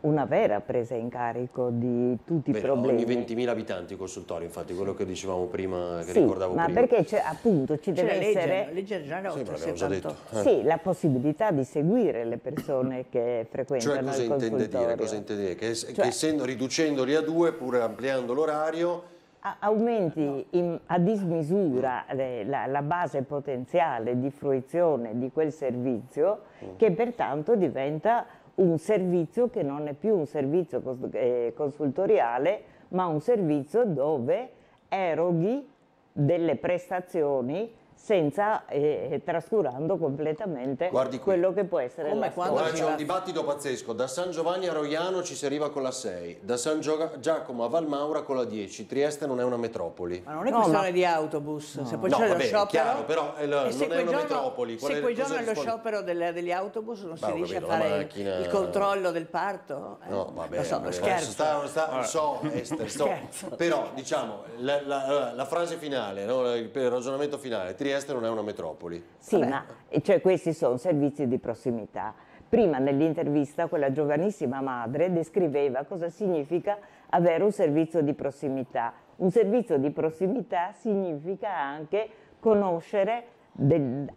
una vera presa in carico di tutti Beh, i problemi. Ogni 20.000 abitanti il consultorio, infatti, quello che dicevamo prima, che sì, ricordavo ma prima. perché appunto ci deve legge, essere... Legge già rotta, sì, già Eh. Sì, la possibilità di seguire le persone che frequentano cioè, cosa il consultorio. Dire, cosa intende dire? Che, cioè, che essendo, riducendoli a due, pur ampliando l'orario aumenti eh, in, a dismisura mm. la, la, base potenziale di fruizione di quel servizio mm. che pertanto diventa un servizio che non è più un servizio eh, consultoriale, ma un servizio dove eroghi delle prestazioni senza eh, eh, trascurando completamente quello che può essere Come la Ora c'è un dibattito pazzesco, da San Giovanni a Roiano ci si arriva con la 6, da San Gio... Giacomo a Valmaura con la 10, Trieste non è una metropoli. Ma non è no, questione ma... di autobus, no. se poi no, lo bene, sciopero... Chiaro, però eh, lo, non è una giorno, metropoli. Qual se è, quel lo sciopero delle, degli autobus non bah, si riesce a fare macchina... il controllo del parto? Eh, no, vabbè, lo so, vabbè, scherzo. Sta, sta, allora. So, Esther, so. Però diciamo, la, la, la frase finale, no, il ragionamento finale, Trieste non è una metropoli. Sì, Vabbè. ma cioè, questi sono servizi di prossimità. Prima nell'intervista quella giovanissima madre descriveva cosa significa avere un servizio di prossimità. Un servizio di prossimità significa anche conoscere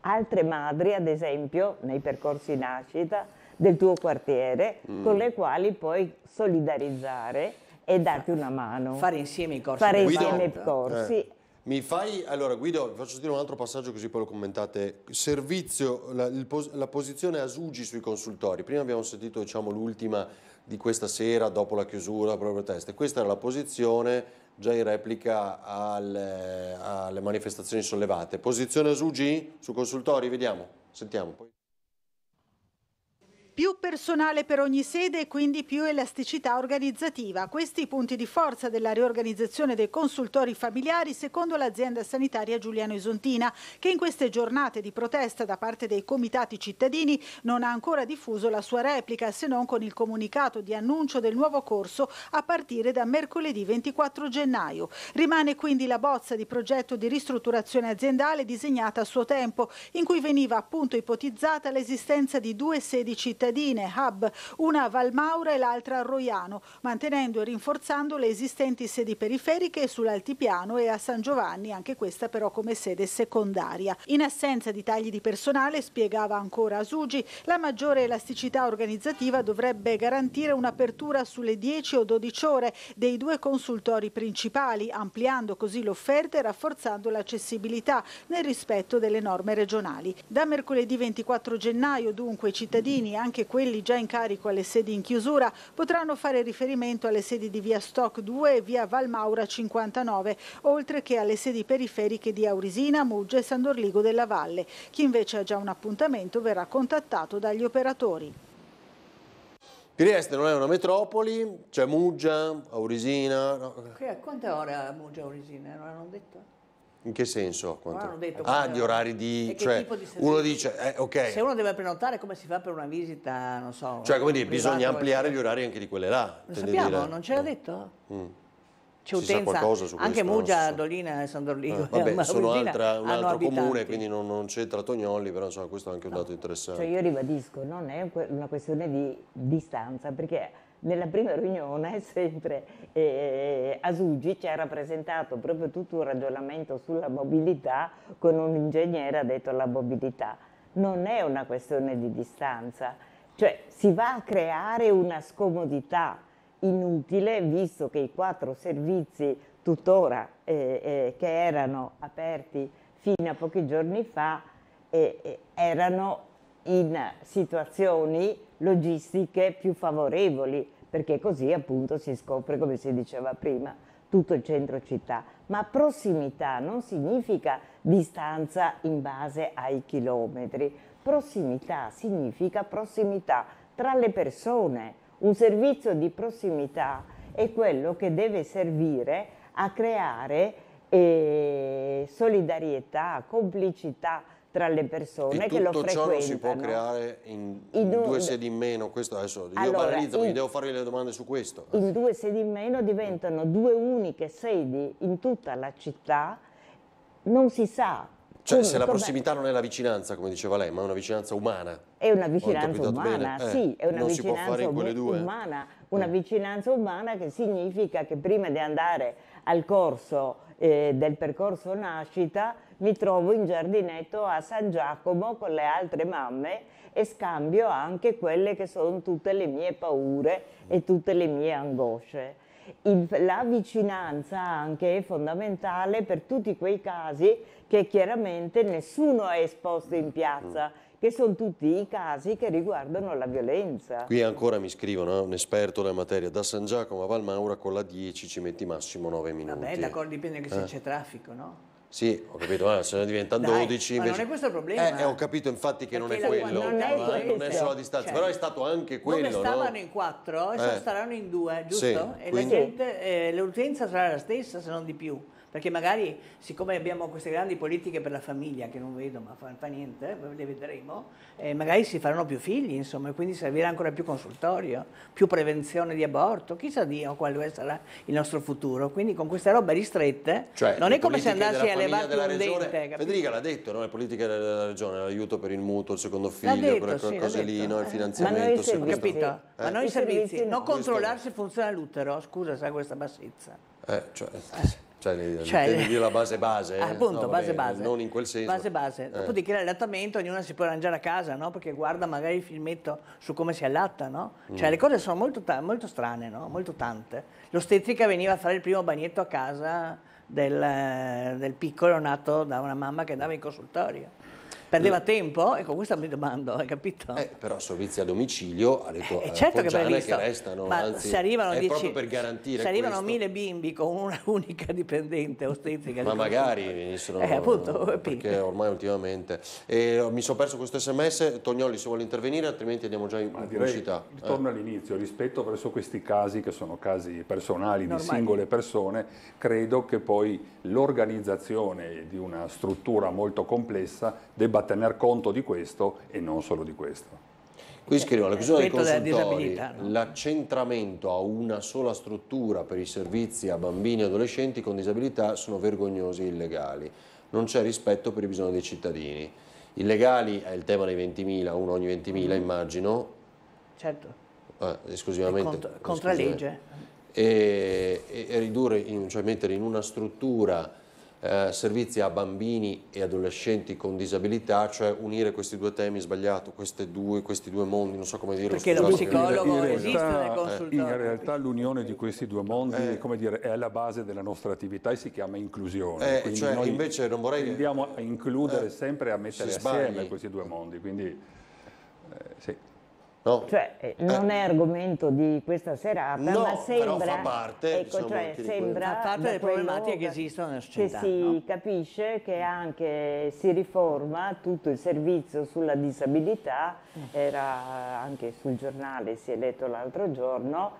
altre madri, ad esempio, nei percorsi nascita del tuo quartiere, mm. con le quali puoi solidarizzare e darti una mano. Fare insieme i corsi. Fare insieme i corsi. Eh. Mi fai, allora Guido, vi faccio sentire un altro passaggio così poi lo commentate. Servizio, la, il, la posizione Asugi sui consultori. Prima abbiamo sentito diciamo, l'ultima di questa sera, dopo la chiusura, proprio test. Questa era la posizione già in replica alle, eh, alle manifestazioni sollevate. Posizione Asugi su consultori, vediamo, sentiamo. Poi più personale per ogni sede e quindi più elasticità organizzativa. Questi i punti di forza della riorganizzazione dei consultori familiari secondo l'azienda sanitaria Giuliano Isontina che in queste giornate di protesta da parte dei comitati cittadini non ha ancora diffuso la sua replica se non con il comunicato di annuncio del nuovo corso a partire da mercoledì 24 gennaio. Rimane quindi la bozza di progetto di ristrutturazione aziendale disegnata a suo tempo in cui veniva appunto ipotizzata l'esistenza di due sedi cittadini cittadine, hub, una a Valmaura e l'altra a Roiano, mantenendo e rinforzando le esistenti sedi periferiche sull'Altipiano e a San Giovanni, anche questa però come sede secondaria. In assenza di tagli di personale, spiegava ancora Asugi, la maggiore elasticità organizzativa dovrebbe garantire un'apertura sulle 10 o 12 ore dei due consultori principali, ampliando così l'offerta e rafforzando l'accessibilità nel rispetto delle norme regionali. Da mercoledì 24 gennaio dunque i cittadini, anche anche quelli già in carico alle sedi in chiusura potranno fare riferimento alle sedi di via Stock 2 e via Valmaura 59, oltre che alle sedi periferiche di Aurisina, Muggia e Sandorligo della Valle. Chi invece ha già un appuntamento verrà contattato dagli operatori. Trieste non è una metropoli, c'è Muggia, Aurisina. No. Che, quante ore a Muggia Aurisina? Non l'hanno detto? In che senso? Detto, ah, gli orari di... Cioè, di uno dice, eh, ok. Se uno deve prenotare, come si fa per una visita, non so... Cioè, come dire, bisogna ampliare gli orari anche di quelle là. Lo sappiamo, dire. non ce l'ha mm. detto? Mm. C'è utenza, anche Muggia, Dolina e San Dorligo. Ah, eh, vabbè, ma sono altra, un altro comune, quindi non, non c'entra Tognolli, però insomma, questo è anche un no. dato interessante. Cioè io ribadisco, non è una questione di distanza, perché nella prima riunione, sempre eh, eh Asugi ci ha rappresentato proprio tutto un ragionamento sulla mobilità con un ingegnere ha detto la mobilità. Non è una questione di distanza, cioè si va a creare una scomodità inutile visto che i quattro servizi tuttora eh, eh, che erano aperti fino a pochi giorni fa eh, eh, erano in situazioni logistiche più favorevoli, perché così appunto si scopre, come si diceva prima, tutto il centro città. Ma prossimità non significa distanza in base ai chilometri, prossimità significa prossimità tra le persone. Un servizio di prossimità è quello che deve servire a creare eh, solidarietà, complicità, tra le persone che lo frequentano. tutto ciò non si può creare in, in due, due sedi in meno, questo adesso io allora, banalizzo, in, devo fare le domande su questo. In due sedi in meno diventano due uniche sedi in tutta la città, non si sa. Cioè come, se la prossimità non è la vicinanza, come diceva lei, ma è una vicinanza umana. È una vicinanza umana, eh, sì, è una vicinanza umana. Eh. Una eh. vicinanza umana che significa che prima di andare al corso eh, del percorso nascita mi trovo in giardinetto a San Giacomo con le altre mamme e scambio anche quelle che sono tutte le mie paure e tutte le mie angosce. Il, la vicinanza anche è fondamentale per tutti quei casi che chiaramente nessuno è esposto in piazza, che sono tutti i casi che riguardano la violenza. Qui ancora mi scrivono, eh, un esperto della materia, da San Giacomo a Valmaura con la 10 ci metti massimo 9 minuti. Vabbè, d'accordo, dipende anche eh. se c'è traffico, no? Sì, ho capito, ma eh, se ne diventa Dai, 12. Ma non è questo il problema. Eh, eh ho capito infatti che non è quello, non è, quello. non è solo a distanza, cioè, però è stato anche quello. Come stavano no? in quattro, adesso eh. saranno in due, giusto? Sì, e quindi... gente, eh, l'utenza sarà la stessa, se non di più perché magari siccome abbiamo queste grandi politiche per la famiglia che non vedo ma fa, fa niente, eh, le vedremo, eh, magari si faranno più figli insomma e quindi servirà ancora più consultorio, più prevenzione di aborto, chissà Dio quale sarà il nostro futuro, quindi con queste robe ristrette cioè, non è come se andassi a levarti un regione, dente. Federica l'ha detto, no? le politiche della regione, l'aiuto per il mutuo, il secondo figlio, quelle sì, cose lì, no? il finanziamento. Ma noi, capito? Eh? Ma noi i servizi, servizi non controllare se funziona l'utero, scusa, sa questa bassezza. Eh, cioè... Eh. Cioè, cioè devi la base base? Appunto, no, base vabbè, base. Non in quel senso. Base base. Eh. Dopodiché l'allattamento, ognuno si può arrangiare a casa, no? Perché guarda magari il filmetto su come si allatta, no? Cioè mm. le cose sono molto, molto strane, no? Molto tante. L'ostetrica veniva a fare il primo bagnetto a casa del, del piccolo nato da una mamma che andava in consultorio. Perdeva tempo? Ecco, questa mi domando, hai capito? Eh, però servizi a domicilio, ha detto eh, eh certo che, che restano, ma anzi, se arrivano è dieci, proprio per garantire Se arrivano mille bimbi con una unica dipendente ostetrica. Ma magari venissero, eh, eh, appunto, perché ormai ultimamente... Eh, mi sono perso questo sms, Tognoli se vuole intervenire, altrimenti andiamo già in pubblicità. Eh. Torno all'inizio, rispetto verso questi casi, che sono casi personali Normali. di singole persone, credo che poi l'organizzazione di una struttura molto complessa debba debba tener conto di questo e non solo di questo. Qui scrivono, alla chiusura dei consultori, l'accentramento a una sola struttura per i servizi a bambini e adolescenti con disabilità sono vergognosi e illegali. Non c'è rispetto per i bisogni dei cittadini. Illegali è il tema dei 20.000, uno ogni 20.000 mm-hmm. immagino. Certo. Eh, esclusivamente. Cont- contralegge. Eh. E, e, ridurre, in, cioè mettere in una struttura eh, servizi a bambini e adolescenti con disabilità, cioè unire questi due temi è sbagliato, due, questi due mondi, non so come dire. Perché lo psicologo esiste nel eh, consultorio. In realtà l'unione di questi due mondi eh. dire, è alla base della nostra attività e si chiama inclusione. Eh, cioè, noi invece non vorrei... tendiamo a includere eh, sempre, e a mettere assieme questi due mondi, quindi eh, sì. No. Cioè, eh, eh. non eh. è argomento di questa serata, no, ecco, ma cioè, sembra, fa parte, ecco, cioè, sembra fa parte delle problematiche che esistono nella società. Che si no? capisce che anche si riforma tutto il servizio sulla disabilità, mm. era anche sul giornale, si è letto l'altro giorno,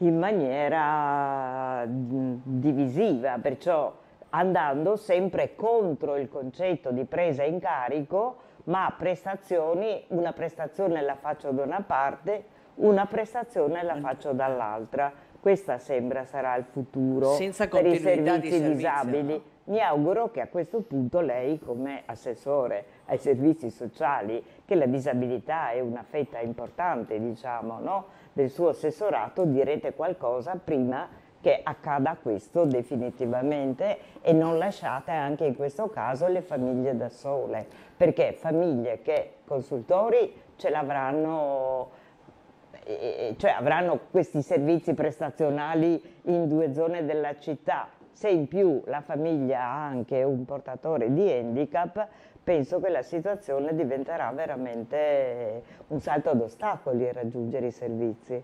in maniera mm, divisiva, perciò andando sempre contro il concetto di presa in carico ma prestazioni, una prestazione la faccio da una parte, una prestazione la faccio dall'altra. Questo sembra sarà il futuro per i servizi servizio, disabili. No? Mi auguro che a questo punto lei, come assessore ai servizi sociali, che la disabilità è una fetta importante diciamo, no? del suo assessorato, direte qualcosa prima che accada questo definitivamente e non lasciate anche in questo caso le famiglie da sole perché famiglie che consultori ce l'avranno cioè avranno questi servizi prestazionali in due zone della città. Se in più la famiglia ha anche un portatore di handicap, penso che la situazione diventerà veramente un salto ad ostacoli raggiungere i servizi.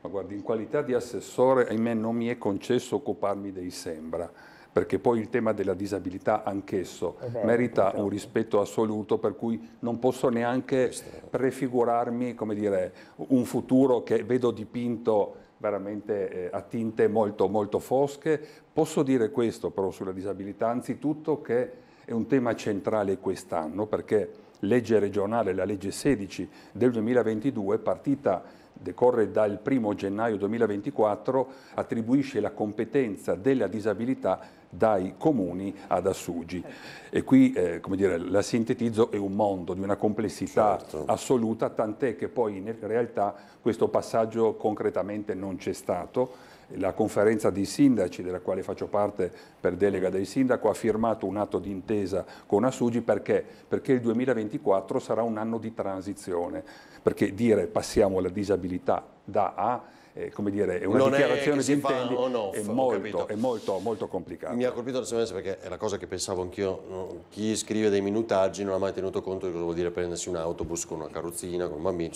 Ma guardi, in qualità di assessore, ahimè, non mi è concesso occuparmi dei Sembra perché poi il tema della disabilità anch'esso vero, merita esatto. un rispetto assoluto per cui non posso neanche prefigurarmi dire, un futuro che vedo dipinto veramente eh, a tinte molto, molto fosche. Posso dire questo però sulla disabilità, anzitutto che è un tema centrale quest'anno perché legge regionale, la legge 16 del 2022, partita decorre dal 1 gennaio 2024, attribuisce la competenza della disabilità dai comuni ad Assugi. E qui, eh, come dire, la sintetizzo, è un mondo di una complessità certo. assoluta, tant'è che poi in realtà questo passaggio concretamente non c'è stato la conferenza di sindaci della quale faccio parte per delega del sindaco ha firmato un atto d'intesa con Asugi perché? perché il 2024 sarà un anno di transizione, perché dire passiamo alla disabilità da A eh, come dire, è una non dichiarazione è di intenti off, è, molto, è molto, molto complicata. Mi ha colpito la sms perché è la cosa che pensavo anch'io, no? chi scrive dei minutaggi non ha mai tenuto conto di cosa vuol dire prendersi un autobus con una carrozzina, con un bambino,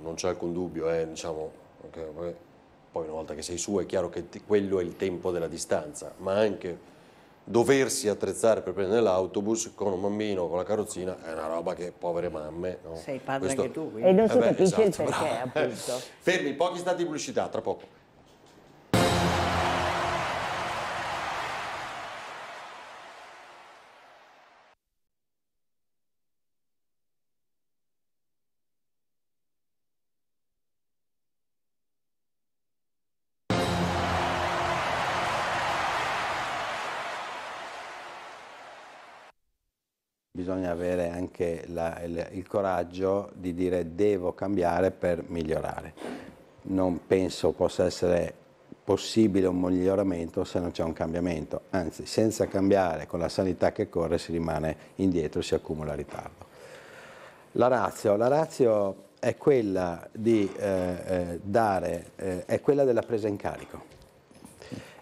non c'è alcun dubbio, eh, diciamo, okay, poi una volta che sei su è chiaro che quello è il tempo della distanza, ma anche doversi attrezzare per prendere l'autobus con un bambino con la carrozzina è una roba che povere mamme no? sei padre Questo... anche tu quindi. e non si eh beh, capisce esatto, il perché appunto fermi pochi stati di pubblicità tra poco bisogna avere anche la, il, il coraggio di dire devo cambiare per migliorare. Non penso possa essere possibile un miglioramento se non c'è un cambiamento, anzi senza cambiare con la sanità che corre si rimane indietro, si accumula ritardo. La razio, la razio è quella, di, eh, eh, dare, eh, è quella della presa in carico,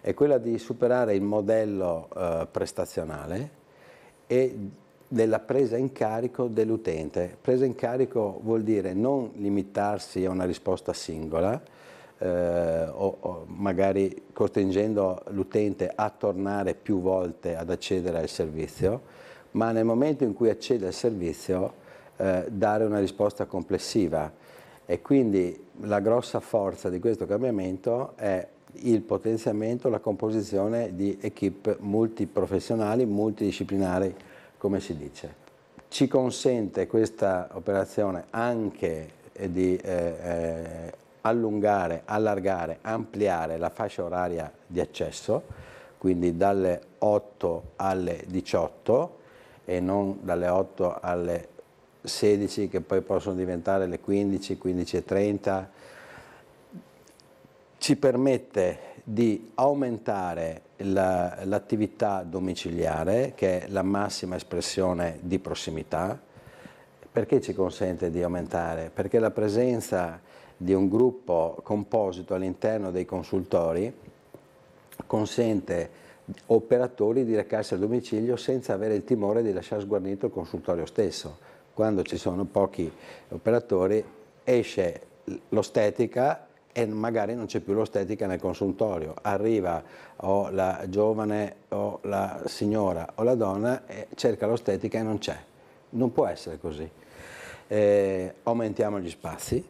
è quella di superare il modello eh, prestazionale e della presa in carico dell'utente. Presa in carico vuol dire non limitarsi a una risposta singola, eh, o, o, magari costringendo l'utente a tornare più volte ad accedere al servizio, ma nel momento in cui accede al servizio eh, dare una risposta complessiva. E quindi la grossa forza di questo cambiamento è il potenziamento, la composizione di equip multiprofessionali, multidisciplinari come si dice. Ci consente questa operazione anche di eh, eh, allungare, allargare, ampliare la fascia oraria di accesso, quindi dalle 8 alle 18 e non dalle 8 alle 16 che poi possono diventare le 15, 15 e 30, ci permette di aumentare l'attività domiciliare, che è la massima espressione di prossimità. Perché ci consente di aumentare? Perché la presenza di un gruppo composito all'interno dei consultori consente operatori di recarsi al domicilio senza avere il timore di lasciare sguarnito il consultorio stesso. Quando ci sono pochi operatori esce l'ostetica e magari non c'è più l'ostetica nel consultorio. Arriva o la giovane o la signora o la donna e cerca l'ostetica e non c'è. Non può essere così. Eh, aumentiamo gli spazi,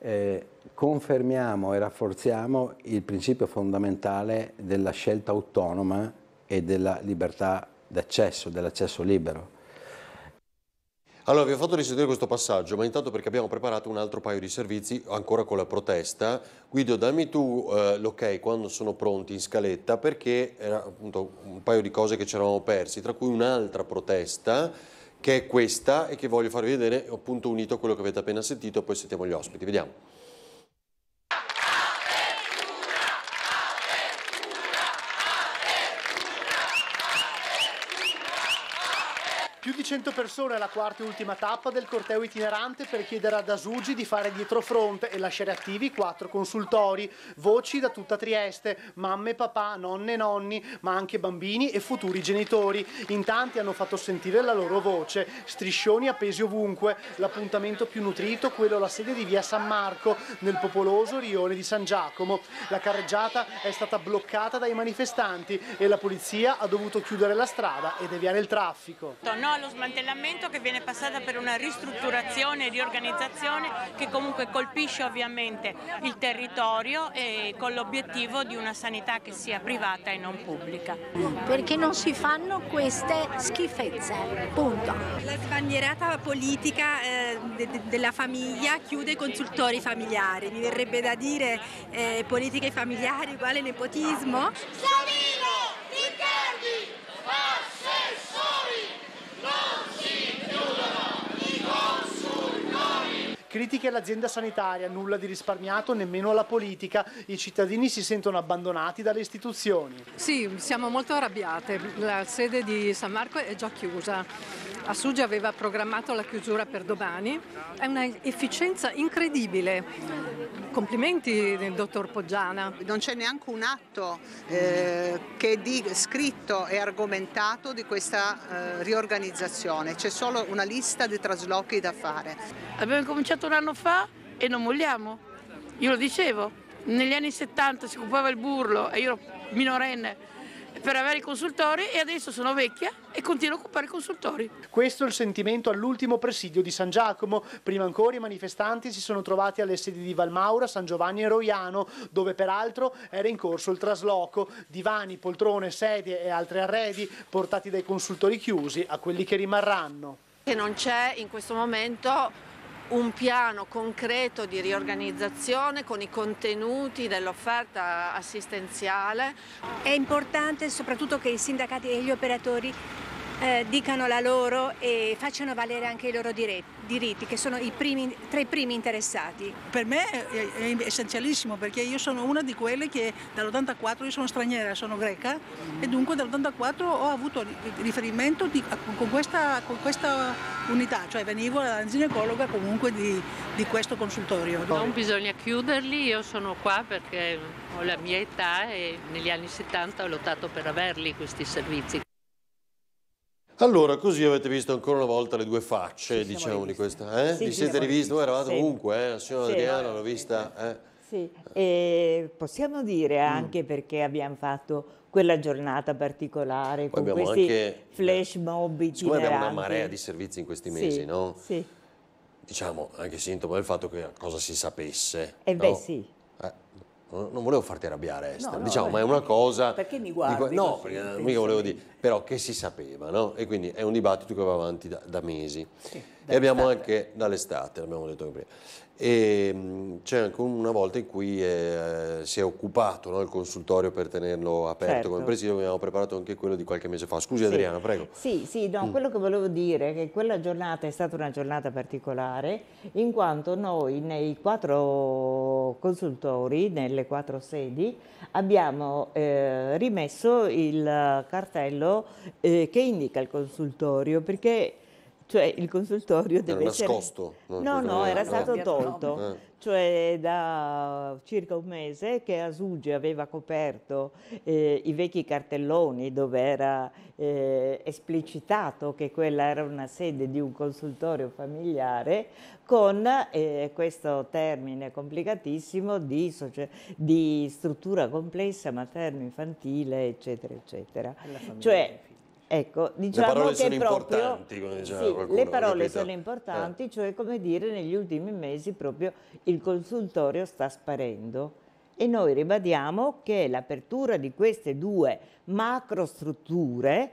eh, confermiamo e rafforziamo il principio fondamentale della scelta autonoma e della libertà d'accesso, dell'accesso libero allora, vi ho fatto risentire questo passaggio, ma intanto perché abbiamo preparato un altro paio di servizi, ancora con la protesta. Guido, dammi tu eh, l'ok quando sono pronti in scaletta, perché era appunto un paio di cose che ci eravamo persi, tra cui un'altra protesta, che è questa e che voglio farvi vedere, appunto unito a quello che avete appena sentito, poi sentiamo gli ospiti. Vediamo. Più di 100 persone alla quarta e ultima tappa del corteo itinerante per chiedere ad Asugi di fare dietro fronte e lasciare attivi quattro consultori, voci da tutta Trieste, mamme, papà, nonne e nonni, ma anche bambini e futuri genitori. In tanti hanno fatto sentire la loro voce, striscioni appesi ovunque, l'appuntamento più nutrito quello alla sede di via San Marco, nel popoloso rione di San Giacomo. La carreggiata è stata bloccata dai manifestanti e la polizia ha dovuto chiudere la strada e deviare il traffico. No, lo smantellamento che viene passata per una ristrutturazione e riorganizzazione che comunque colpisce ovviamente il territorio e con l'obiettivo di una sanità che sia privata e non pubblica. Perché non si fanno queste schifezze, punto. La sbandierata politica eh, de de della famiglia chiude i consultori familiari, mi verrebbe da dire eh, politiche familiari uguale nepotismo. Salino! Riccardi! Assessori! critiche all'azienda sanitaria, nulla di risparmiato, nemmeno alla politica. I cittadini si sentono abbandonati dalle istituzioni. Sì, siamo molto arrabbiate. La sede di San Marco è già chiusa. Assugi aveva programmato la chiusura per domani. È un'efficienza incredibile complimenti del dottor Poggiana. Non c'è neanche un atto eh, che di scritto e argomentato di questa eh, riorganizzazione, c'è solo una lista di traslochi da fare. Abbiamo cominciato un anno fa e non molliamo, io lo dicevo, negli anni 70 si occupava il burlo e io ero minorenne per avere i consultori e adesso sono vecchia e continuo a occupare i consultori. Questo è il sentimento all'ultimo presidio di San Giacomo. Prima ancora i manifestanti si sono trovati alle sedi di Valmaura, San Giovanni e Roiano, dove peraltro era in corso il trasloco. Divani, poltrone, sedie e altri arredi portati dai consultori chiusi a quelli che rimarranno. Che non c'è in questo momento un piano concreto di riorganizzazione con i contenuti dell'offerta assistenziale. È importante soprattutto che i sindacati e gli operatori eh, dicano la loro e facciano valere anche i loro diritti, che sono i primi, tra i primi interessati. Per me è, è essenzialissimo perché io sono una di quelle che dall'84 io sono straniera, sono greca e dunque dall'84 ho avuto riferimento di, con, questa, con, questa, unità, cioè venivo alla ginecologa comunque di, di questo consultorio. Non bisogna chiuderli, io sono qua perché ho la mia età e negli anni 70 ho lottato per averli questi servizi. Allora, così avete visto ancora una volta le due facce, Ci diciamo, di questa. Eh? Sì, Vi siete rivisti? Voi eravate ovunque, eh? la signora sì, Adriana l'ho vista. Eh? Sì, e possiamo dire mm. anche mm. perché abbiamo fatto quella giornata particolare Poi con questi anche, flash mob eh, Come abbiamo una marea di servizi in questi mesi, sì, no? Sì. Diciamo, anche sintomo del fatto che cosa si sapesse. Eh beh no? sì. Ecco, non volevo farti arrabbiare Esther, no, diciamo, ma è una cosa... Perché mi guardi? Di... no, perché mica volevo dire, però che si sapeva, no? E quindi è un dibattito che va avanti da, da mesi. Sì, e abbiamo anche dall'estate, l'abbiamo detto prima e c'è anche una volta in cui eh, si è occupato no, il consultorio per tenerlo aperto certo. come presidio, abbiamo preparato anche quello di qualche mese fa. Scusi sì. Adriana, prego. Sì, sì, no, mm. quello che volevo dire è che quella giornata è stata una giornata particolare in quanto noi nei quattro consultori, nelle quattro sedi, abbiamo eh, rimesso il cartello eh, che indica il consultorio perché cioè il consultorio deve era essere... nascosto? No, no, no era stato tolto, eh. cioè da circa un mese che Asuge aveva coperto eh, i vecchi cartelloni dove era eh, esplicitato che quella era una sede di un consultorio familiare con eh, questo termine complicatissimo di, di struttura complessa materno-infantile, eccetera, eccetera. Cioè, Ecco, diciamo le parole sono proprio, importanti, come diceva sì, qualcuno, le parole capito? sono eh. importanti, eh. cioè come dire negli ultimi mesi proprio il consultorio sta sparendo e noi ribadiamo che l'apertura di queste due macrostrutture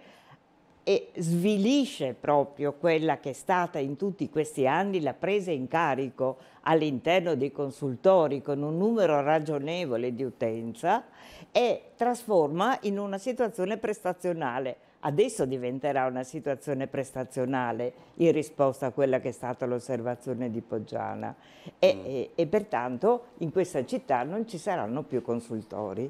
svilisce proprio quella che è stata in tutti questi anni la presa in carico all'interno dei consultori con un numero ragionevole di utenza e trasforma in una situazione prestazionale adesso diventerà una situazione prestazionale in risposta a quella che è stata l'osservazione di Poggiana e, mm. e, e pertanto in questa città non ci saranno più consultori.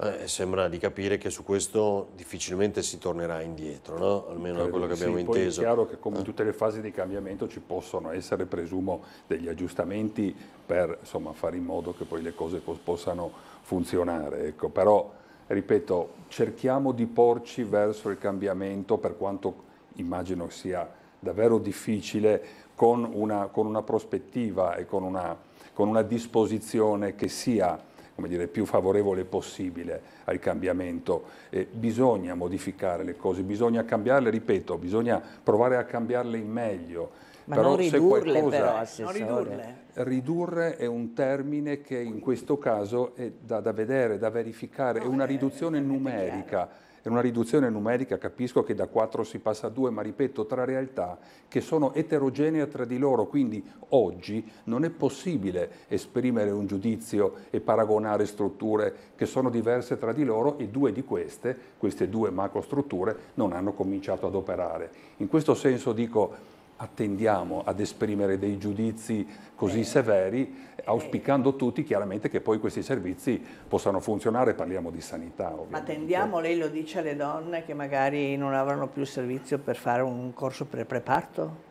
Eh, sembra di capire che su questo difficilmente si tornerà indietro, no? almeno da quello che abbiamo sì, inteso. è chiaro che come in eh. tutte le fasi di cambiamento ci possono essere, presumo, degli aggiustamenti per insomma, fare in modo che poi le cose possano funzionare. Ecco. Però ripeto, cerchiamo di porci verso il cambiamento per quanto immagino sia davvero difficile con una, con una prospettiva e con una, con una disposizione che sia come dire, più favorevole possibile al cambiamento. Eh, bisogna modificare le cose, bisogna cambiarle, ripeto, bisogna provare a cambiarle in meglio, ma però non ridurle qualcosa, però, assessore. Non ridurle. Ridurre è un termine che in questo caso è da, da vedere, da verificare, no, ah, è una riduzione è, numerica. È una riduzione numerica, capisco che da 4 si passa a 2, ma ripeto, tra realtà che sono eterogenee tra di loro, quindi oggi non è possibile esprimere un giudizio e paragonare strutture che sono diverse tra di loro e due di queste, queste due macrostrutture, non hanno cominciato ad operare. In questo senso dico attendiamo ad esprimere dei giudizi così severi, auspicando tutti chiaramente che poi questi servizi possano funzionare, parliamo di sanità. Ovviamente. Ma tendiamo, lei lo dice alle donne che magari non avranno più servizio per fare un corso pre preparto?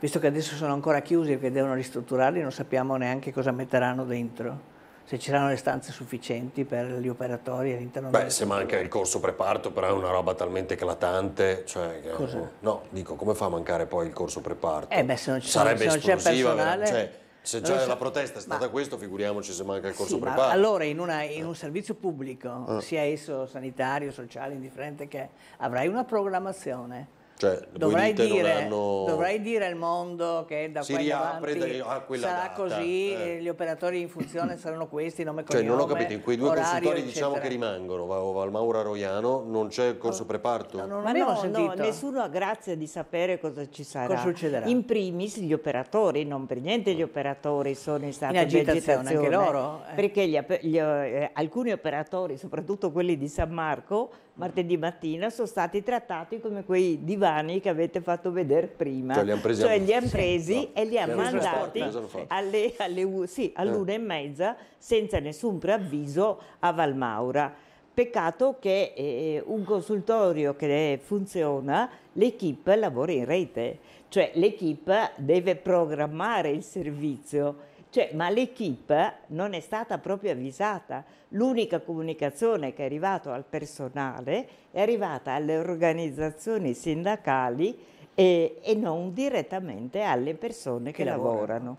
Visto che adesso sono ancora chiusi e che devono ristrutturarli, non sappiamo neanche cosa metteranno dentro se ci saranno le stanze sufficienti per gli operatori all'interno Beh, del... se manca il corso preparto, però è una roba talmente eclatante, cioè... Cosa? No, dico, come fa a mancare poi il corso preparto? Eh beh, se non, ci Sarebbe se non c'è personale... Cioè, se già la protesta è stata ma, questo, figuriamoci se manca il corso sì, preparato. Allora, in, una, in, eh. un servizio pubblico, eh. sia esso sanitario, sociale, indifferente che avrai una programmazione cioè, dovrai, dire, hanno... dovrai, dire, al mondo che da si qua riapre avanti da, ah, sarà data, così, eh. gli operatori in funzione saranno questi, nome e cognome, cioè, non ho capito, in quei due orario, consultori diciamo eccetera. diciamo che rimangono, o Valmaura Roiano, non c'è il corso preparto? No, non Ma no, sentito. no, nessuno ha grazia di sapere cosa ci sarà. Cosa succederà? In primis gli operatori, non per niente gli operatori sono in stato in agitazione, di agitazione. Anche loro? Eh. Perché gli, gli, eh, alcuni operatori, soprattutto quelli di San Marco, martedì mattina sono stati trattati come quei divani che avete fatto vedere prima. Cioè li hanno presi, cioè, li han presi sì, e li hanno mandati alle, alle sì, all'una eh. e mezza senza nessun preavviso a Valmaura. Peccato che eh, un consultorio che funziona, l'equipe lavora in rete, cioè l'equipe deve programmare il servizio cioè, ma l'equipe non è stata proprio avvisata. L'unica comunicazione che è arrivata al personale è arrivata alle organizzazioni sindacali e, e non direttamente alle persone che, che lavorano. lavorano.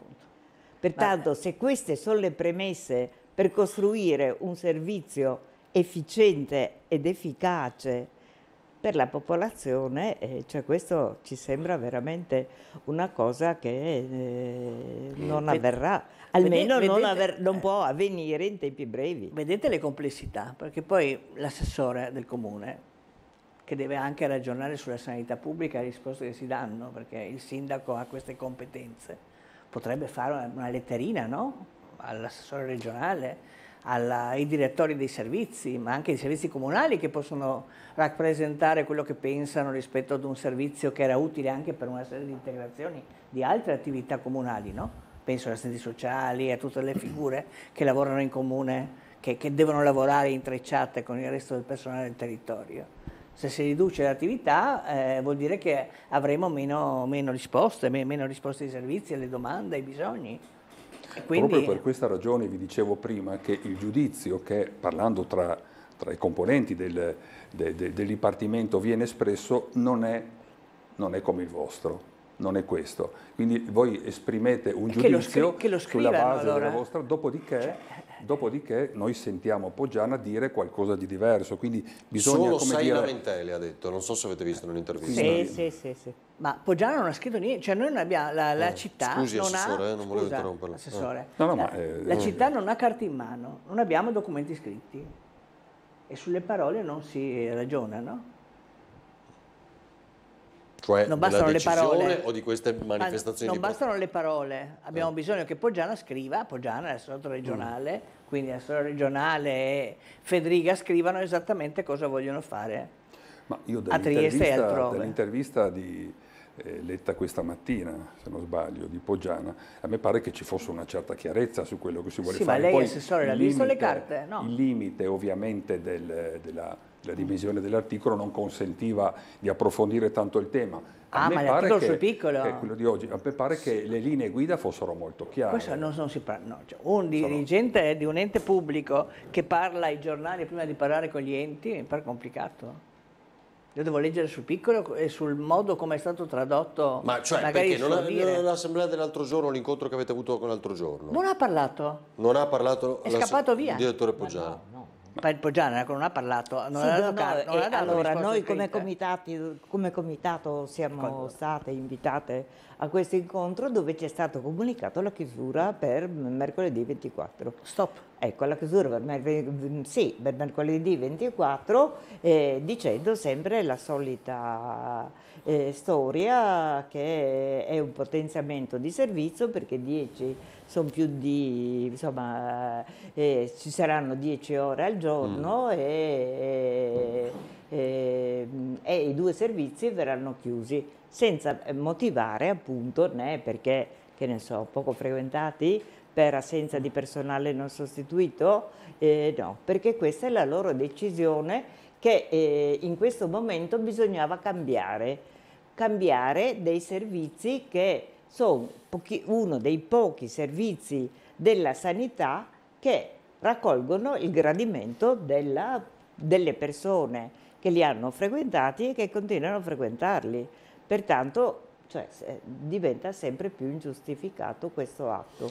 Pertanto, Vabbè. se queste sono le premesse per costruire un servizio efficiente ed efficace per la popolazione, eh, cioè questo ci sembra veramente una cosa che eh, non avverrà, almeno vedete, non, avver- eh, non, può avvenire in tempi brevi. Vedete le complessità, perché poi l'assessore del comune, che deve anche ragionare sulla sanità pubblica, le risposte che si danno, perché il sindaco ha queste competenze, potrebbe fare una letterina no? all'assessore regionale alla, ai direttori dei servizi, ma anche ai servizi comunali che possono rappresentare quello che pensano rispetto ad un servizio che era utile anche per una serie di integrazioni di altre attività comunali, no? penso agli assistenti sociali, a tutte le figure che lavorano in comune, che, che devono lavorare intrecciate con il resto del personale del territorio se si riduce l'attività eh, vuol dire che avremo meno, meno risposte, meno risposte ai servizi, alle domande, ai bisogni. Quindi... Proprio per questa ragione vi dicevo prima che il giudizio che parlando tra, tra i componenti del, de, de, del, dipartimento viene espresso non è, non è come il vostro non è questo. Quindi voi esprimete un giudizio che lo, scri- che lo scrivano, sulla base allora. della vostra, dopodiché cioè, Dopodiché noi sentiamo Poggiana dire qualcosa di diverso, quindi bisogna... Solo sei dire... lamentele ha detto, non so se avete visto eh, un'intervista. Sì, sì, sì, sì, Ma Poggiana non ha scritto niente, cioè noi non abbiamo, la, la eh, città scusi, non assessore, ha... Eh, non volevo interromperla. Assessore, eh. no, no, la, ma, eh, la città non ha carte in mano, non abbiamo documenti scritti e sulle parole non si ragiona, no? Cioè non bastano le parole o di queste manifestazioni? Ma non bastano le parole, abbiamo eh. bisogno che Poggiana scriva, Poggiana è il regionale, mm quindi la storia regionale e Federica scrivano esattamente cosa vogliono fare a Trieste e altrove. Dall'intervista di eh, letta questa mattina, se non sbaglio, di Poggiana, a me pare che ci fosse una certa chiarezza su quello che si vuole sì, fare. Sì, ma lei Poi, assessore l'ha visto le carte? No. Il limite ovviamente del, della, della dimensione dell'articolo non consentiva di approfondire tanto il tema, a ah, ma l'articolo sul piccolo. Che quello di oggi, a me pare che le linee guida fossero molto chiare. Questo non, non si parla, no. cioè, un dirigente Sono... di un ente pubblico che parla ai giornali prima di parlare con gli enti mi pare complicato. Io devo leggere sul piccolo e sul modo come è stato tradotto. Ma cioè, perché non, ha, l'assemblea dell'altro giorno, l'incontro che avete avuto con l'altro giorno? Non ha parlato. Non ha parlato. È scappato via. Il direttore Poggiano. No, no. Poggiana non ha parlato, non sì, ha dato, no, car- non ha dato Allora, noi come, comitati, come, comitato siamo Conto. state invitate a questo incontro dove ci è stato comunicato la chiusura per mercoledì 24. Stop. Ecco, la chiusura per, merc- sì, per mercoledì 24, eh, dicendo sempre la solita eh, storia che è un potenziamento di servizio perché 10 sono più di, insomma, eh, ci saranno 10 ore al giorno mm. e, e, eh, e i due servizi verranno chiusi senza motivare appunto né perché che ne so, poco frequentati per assenza di personale non sostituito? Eh, no, perché questa è la loro decisione che eh, in questo momento bisognava cambiare, cambiare dei servizi che sono pochi, uno dei pochi servizi della sanità che raccolgono il gradimento della, delle persone che li hanno frequentati e che continuano a frequentarli. Pertanto cioè, diventa sempre più ingiustificato questo atto.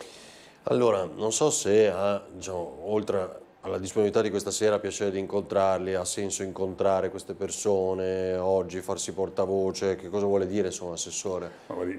Allora, non so se ha, diciamo, oltre alla disponibilità di questa sera, piacere di incontrarli, ha senso incontrare queste persone oggi, farsi portavoce, che cosa vuole dire insomma Assessore?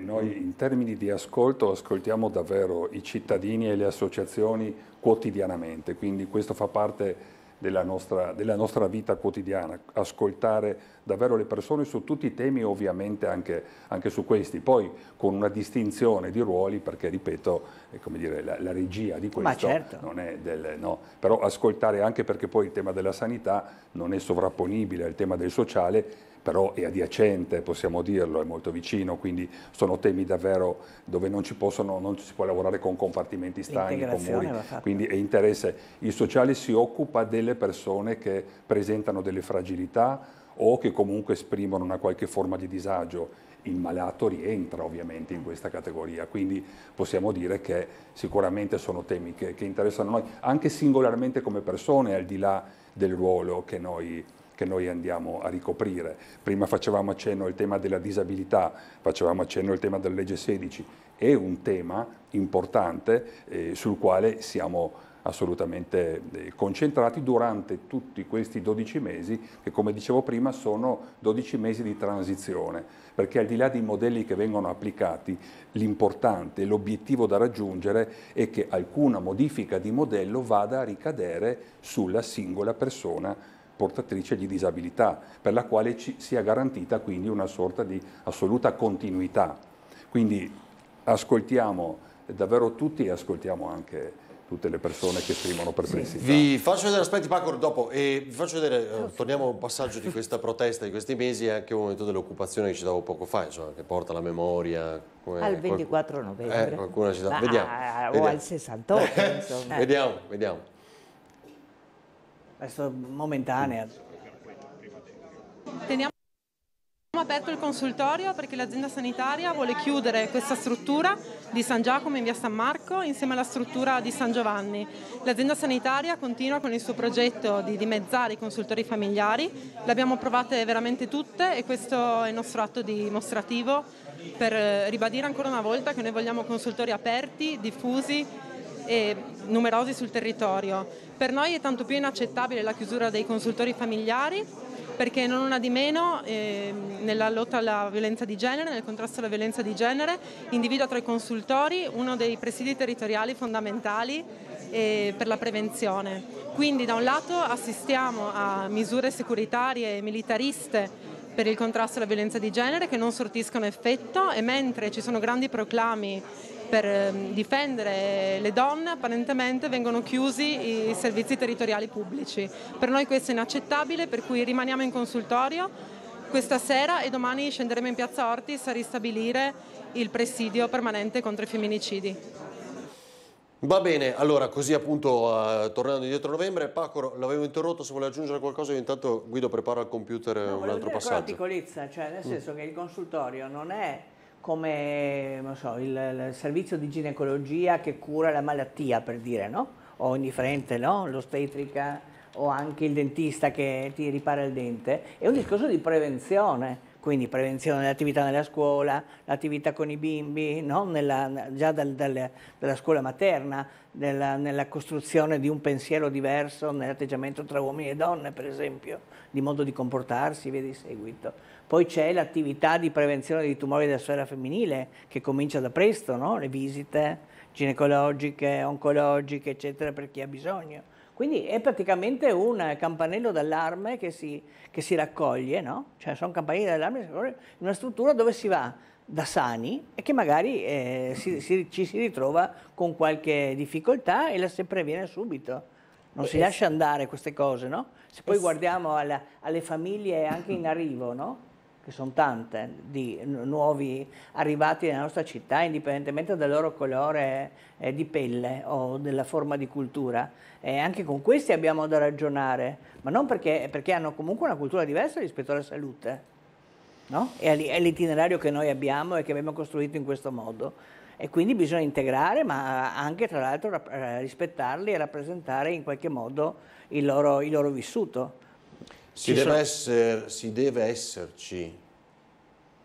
Noi in termini di ascolto ascoltiamo davvero i cittadini e le associazioni quotidianamente, quindi questo fa parte della nostra, della nostra, vita quotidiana, ascoltare davvero le persone su tutti i temi e ovviamente anche, anche, su questi, poi con una distinzione di ruoli perché ripeto dire, la, la, regia di questo certo. non è del... No. però ascoltare anche perché poi il tema della sanità non è sovrapponibile al tema del sociale però è adiacente, possiamo dirlo, è molto vicino, quindi sono temi davvero dove non ci, possono, non ci si può lavorare con compartimenti stagni, con muri, quindi è interesse. Il sociale si occupa delle persone che presentano delle fragilità o che comunque esprimono una qualche forma di disagio il malato rientra ovviamente in questa categoria, quindi possiamo dire che sicuramente sono temi che, che interessano noi, anche singolarmente come persone, al di là del ruolo che noi che noi andiamo a ricoprire. Prima facevamo accenno al tema della disabilità, facevamo accenno al tema della legge 16, è un tema importante eh, sul quale siamo assolutamente eh, concentrati durante tutti questi 12 mesi che come dicevo prima sono 12 mesi di transizione perché al di là dei modelli che vengono applicati l'importante, l'obiettivo da raggiungere è che alcuna modifica di modello vada a ricadere sulla singola persona portatrice di disabilità, per la quale ci sia garantita quindi una sorta di assoluta continuità. Quindi ascoltiamo eh, davvero tutti e ascoltiamo anche tutte le persone che esprimono perplessità. Vi faccio vedere, aspetti Paco, dopo, e vi faccio vedere, eh, torniamo a un passaggio di questa protesta di questi mesi e anche un momento dell'occupazione che ci davo poco fa, insomma, che porta la memoria. Come, al 24 qualcuno, novembre. Eh, qualcuno ci dà, ah, vediamo, eh, O al 68, eh, Vediamo, vediamo adesso momentanea. Teniamo aperto il consultorio perché l'azienda sanitaria vuole chiudere questa struttura di San Giacomo in via San Marco insieme alla struttura di San Giovanni. L'azienda sanitaria continua con il suo progetto di dimezzare i consultori familiari, le abbiamo provate veramente tutte e questo è il nostro atto dimostrativo per eh, ribadire ancora una volta che noi vogliamo consultori aperti, diffusi e numerosi sul territorio. Per noi è tanto più inaccettabile la chiusura dei consultori familiari perché non una di meno eh, nella lotta alla violenza di genere, nel contrasto alla violenza di genere, individua tra i consultori uno dei presidi territoriali fondamentali eh, per la prevenzione. Quindi da un lato assistiamo a misure securitarie e militariste per il contrasto alla violenza di genere che non sortiscono effetto e mentre ci sono grandi proclami per ehm, difendere le donne apparentemente vengono chiusi i servizi territoriali pubblici. Per noi questo è inaccettabile, per cui rimaniamo in consultorio questa sera e domani scenderemo in piazza Ortis a ristabilire il presidio permanente contro i femminicidi. Va bene, allora così appunto eh, tornando indietro a novembre, Pacoro l'avevo interrotto se vuole aggiungere qualcosa, io intanto Guido prepara al computer no, un altro passaggio. Ma piccolezza, cioè nel mm. senso mm. che il consultorio non è come so, il, il, servizio di ginecologia che cura la malattia, per dire, no? o indifferente, no? l'ostetrica o anche il dentista che ti ripara il dente, è un discorso di prevenzione, quindi prevenzione dell'attività nella scuola, l'attività con i bimbi, no? nella, già dal, dal, dalla scuola materna, della, nella costruzione di un pensiero diverso, nell'atteggiamento tra uomini e donne, per esempio, di modo di comportarsi, via di seguito. Poi c'è l'attività di prevenzione dei tumori della sfera femminile che comincia da presto, no? le visite ginecologiche, oncologiche, eccetera, per chi ha bisogno. Quindi è praticamente un campanello d'allarme che si, che si raccoglie, no? cioè sono campanelli d'allarme in una struttura dove si va da sani e che magari eh, si, si, ci si ritrova con qualche difficoltà e la si previene subito. Non si lascia andare queste cose, no? Se poi guardiamo alla, alle famiglie anche in arrivo, no? che sono tante, di nuovi arrivati nella nostra città, indipendentemente dal loro colore eh, di pelle o della forma di cultura. E anche con questi abbiamo da ragionare, ma non perché, perché hanno comunque una cultura diversa rispetto alla salute. No? È l'itinerario che noi abbiamo e che abbiamo costruito in questo modo. E quindi bisogna integrare, ma anche tra l'altro eh, rispettarli e rappresentare in qualche modo il loro, il loro vissuto. Si deve, sono... esser, si deve, esserci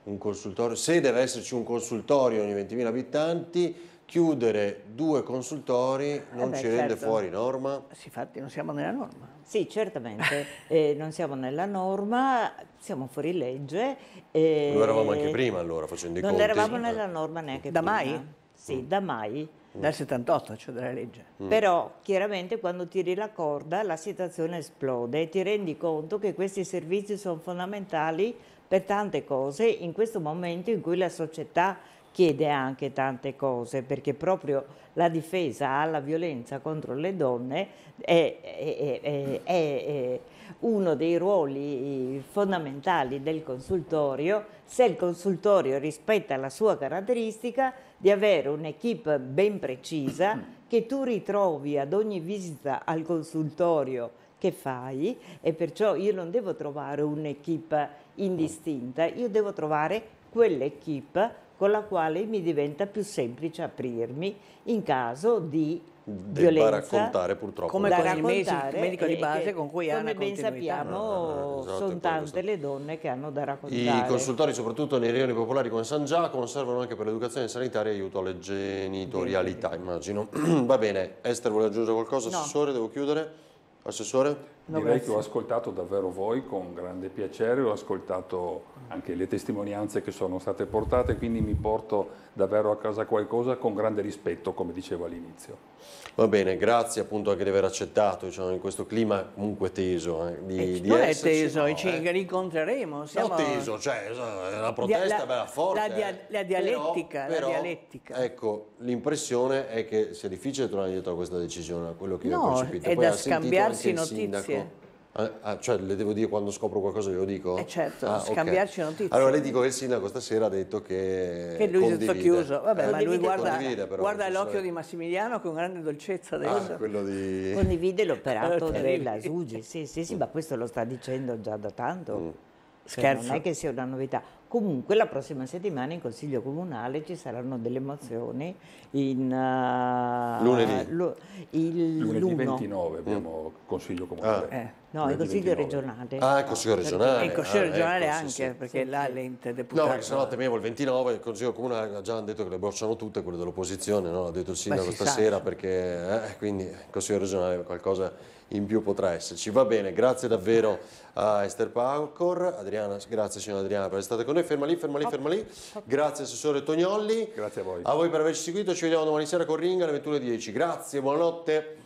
un consultorio, se deve esserci un consultorio ogni 20.000 abitanti, chiudere due consultori non eh beh, ci rende certo. fuori norma? Sì, infatti non siamo nella norma. Sì, certamente, eh, non siamo nella norma, siamo fuori legge. Eh, Lo eravamo anche prima allora, facendo i non conti. Non eravamo nella norma neanche da prima. Da mai? Sì, mm. da mai. Mm. dal 78, cioè della legge. Mm. Però chiaramente quando tiri la corda la situazione esplode e ti rendi conto che questi servizi sono fondamentali per tante cose in questo momento in cui la società chiede anche tante cose perché proprio la difesa alla violenza contro le donne è, è, è, è uno dei ruoli fondamentali del consultorio. Se il consultorio rispetta la sua caratteristica di avere un'equipe ben precisa che tu ritrovi ad ogni visita al consultorio che fai e perciò io non devo trovare un'equipe indistinta, io devo trovare quell'equipe con la quale mi diventa più semplice aprirmi in caso di debba raccontare purtroppo. Come con il medico di base con cui Come ben sappiamo esatto, sono tante le donne che hanno da raccontare. I consultori soprattutto nei rioni popolari come San Giacomo servono anche per l'educazione sanitaria e aiuto alle genitorialità immagino. Va bene, Esther vuole aggiungere qualcosa? No. Assessore, devo chiudere? Assessore? No, Direi grazie. che ho ascoltato davvero voi con grande piacere, ho ascoltato anche le testimonianze che sono state portate, quindi mi porto davvero a casa qualcosa con grande rispetto, come dicevo all'inizio. Va bene, grazie appunto anche di aver accettato, diciamo, in questo clima comunque teso. Eh, di, eh, di non esserci, è teso, no, ci eh. rincontreremo. Siamo... No, teso, cioè è una protesta la, bella forte. La, dia, eh. la dialettica, però, però, dialettica. Ecco, l'impressione è che sia difficile tornare dietro a questa decisione, a quello che no, ho percepito. Poi è da scambiarsi notizie. Ah, ah, cioè le devo dire quando scopro qualcosa glielo dico? Eh certo, ah, scambiarci okay. notizie. Allora le dico che il sindaco stasera ha detto che Che lui condivide. è tutto chiuso. Vabbè, eh, ma lui guarda, però, guarda l'occhio di Massimiliano con grande dolcezza ah, adesso. Ah, quello di... Condivide l'operato della Sugi, sì, sì, sì, ma questo lo sta dicendo già da tanto. Mm. Scherzo. Cioè, non è che sia una novità. Comunque la prossima settimana in Consiglio Comunale ci saranno delle mozioni in, uh, lunedì. Lu, il, lunedì 29 abbiamo mm. Consiglio ah. Comunale. Ah. Eh, no, il Consiglio 29. regionale. Ah, il Consiglio regionale. il Consiglio ah, ecco, regionale ecco, anche, sì, sì. perché là l'ente deputato. No, perché sennò temevo il 29, il Consiglio Comunale ha già detto che le bocciano tutte, quelle dell'opposizione, no? l'ha detto il sindaco stasera, perché eh, quindi il Consiglio regionale è qualcosa in più potrà esserci. Va bene, grazie davvero a Esther Pancor, Adriana, grazie signora Adriana per essere stata con noi, ferma lì, ferma lì, ferma lì, grazie assessore Tognolli, grazie a voi, a voi per averci seguito, ci vediamo domani sera con Ringa alle 21.10, grazie, buonanotte.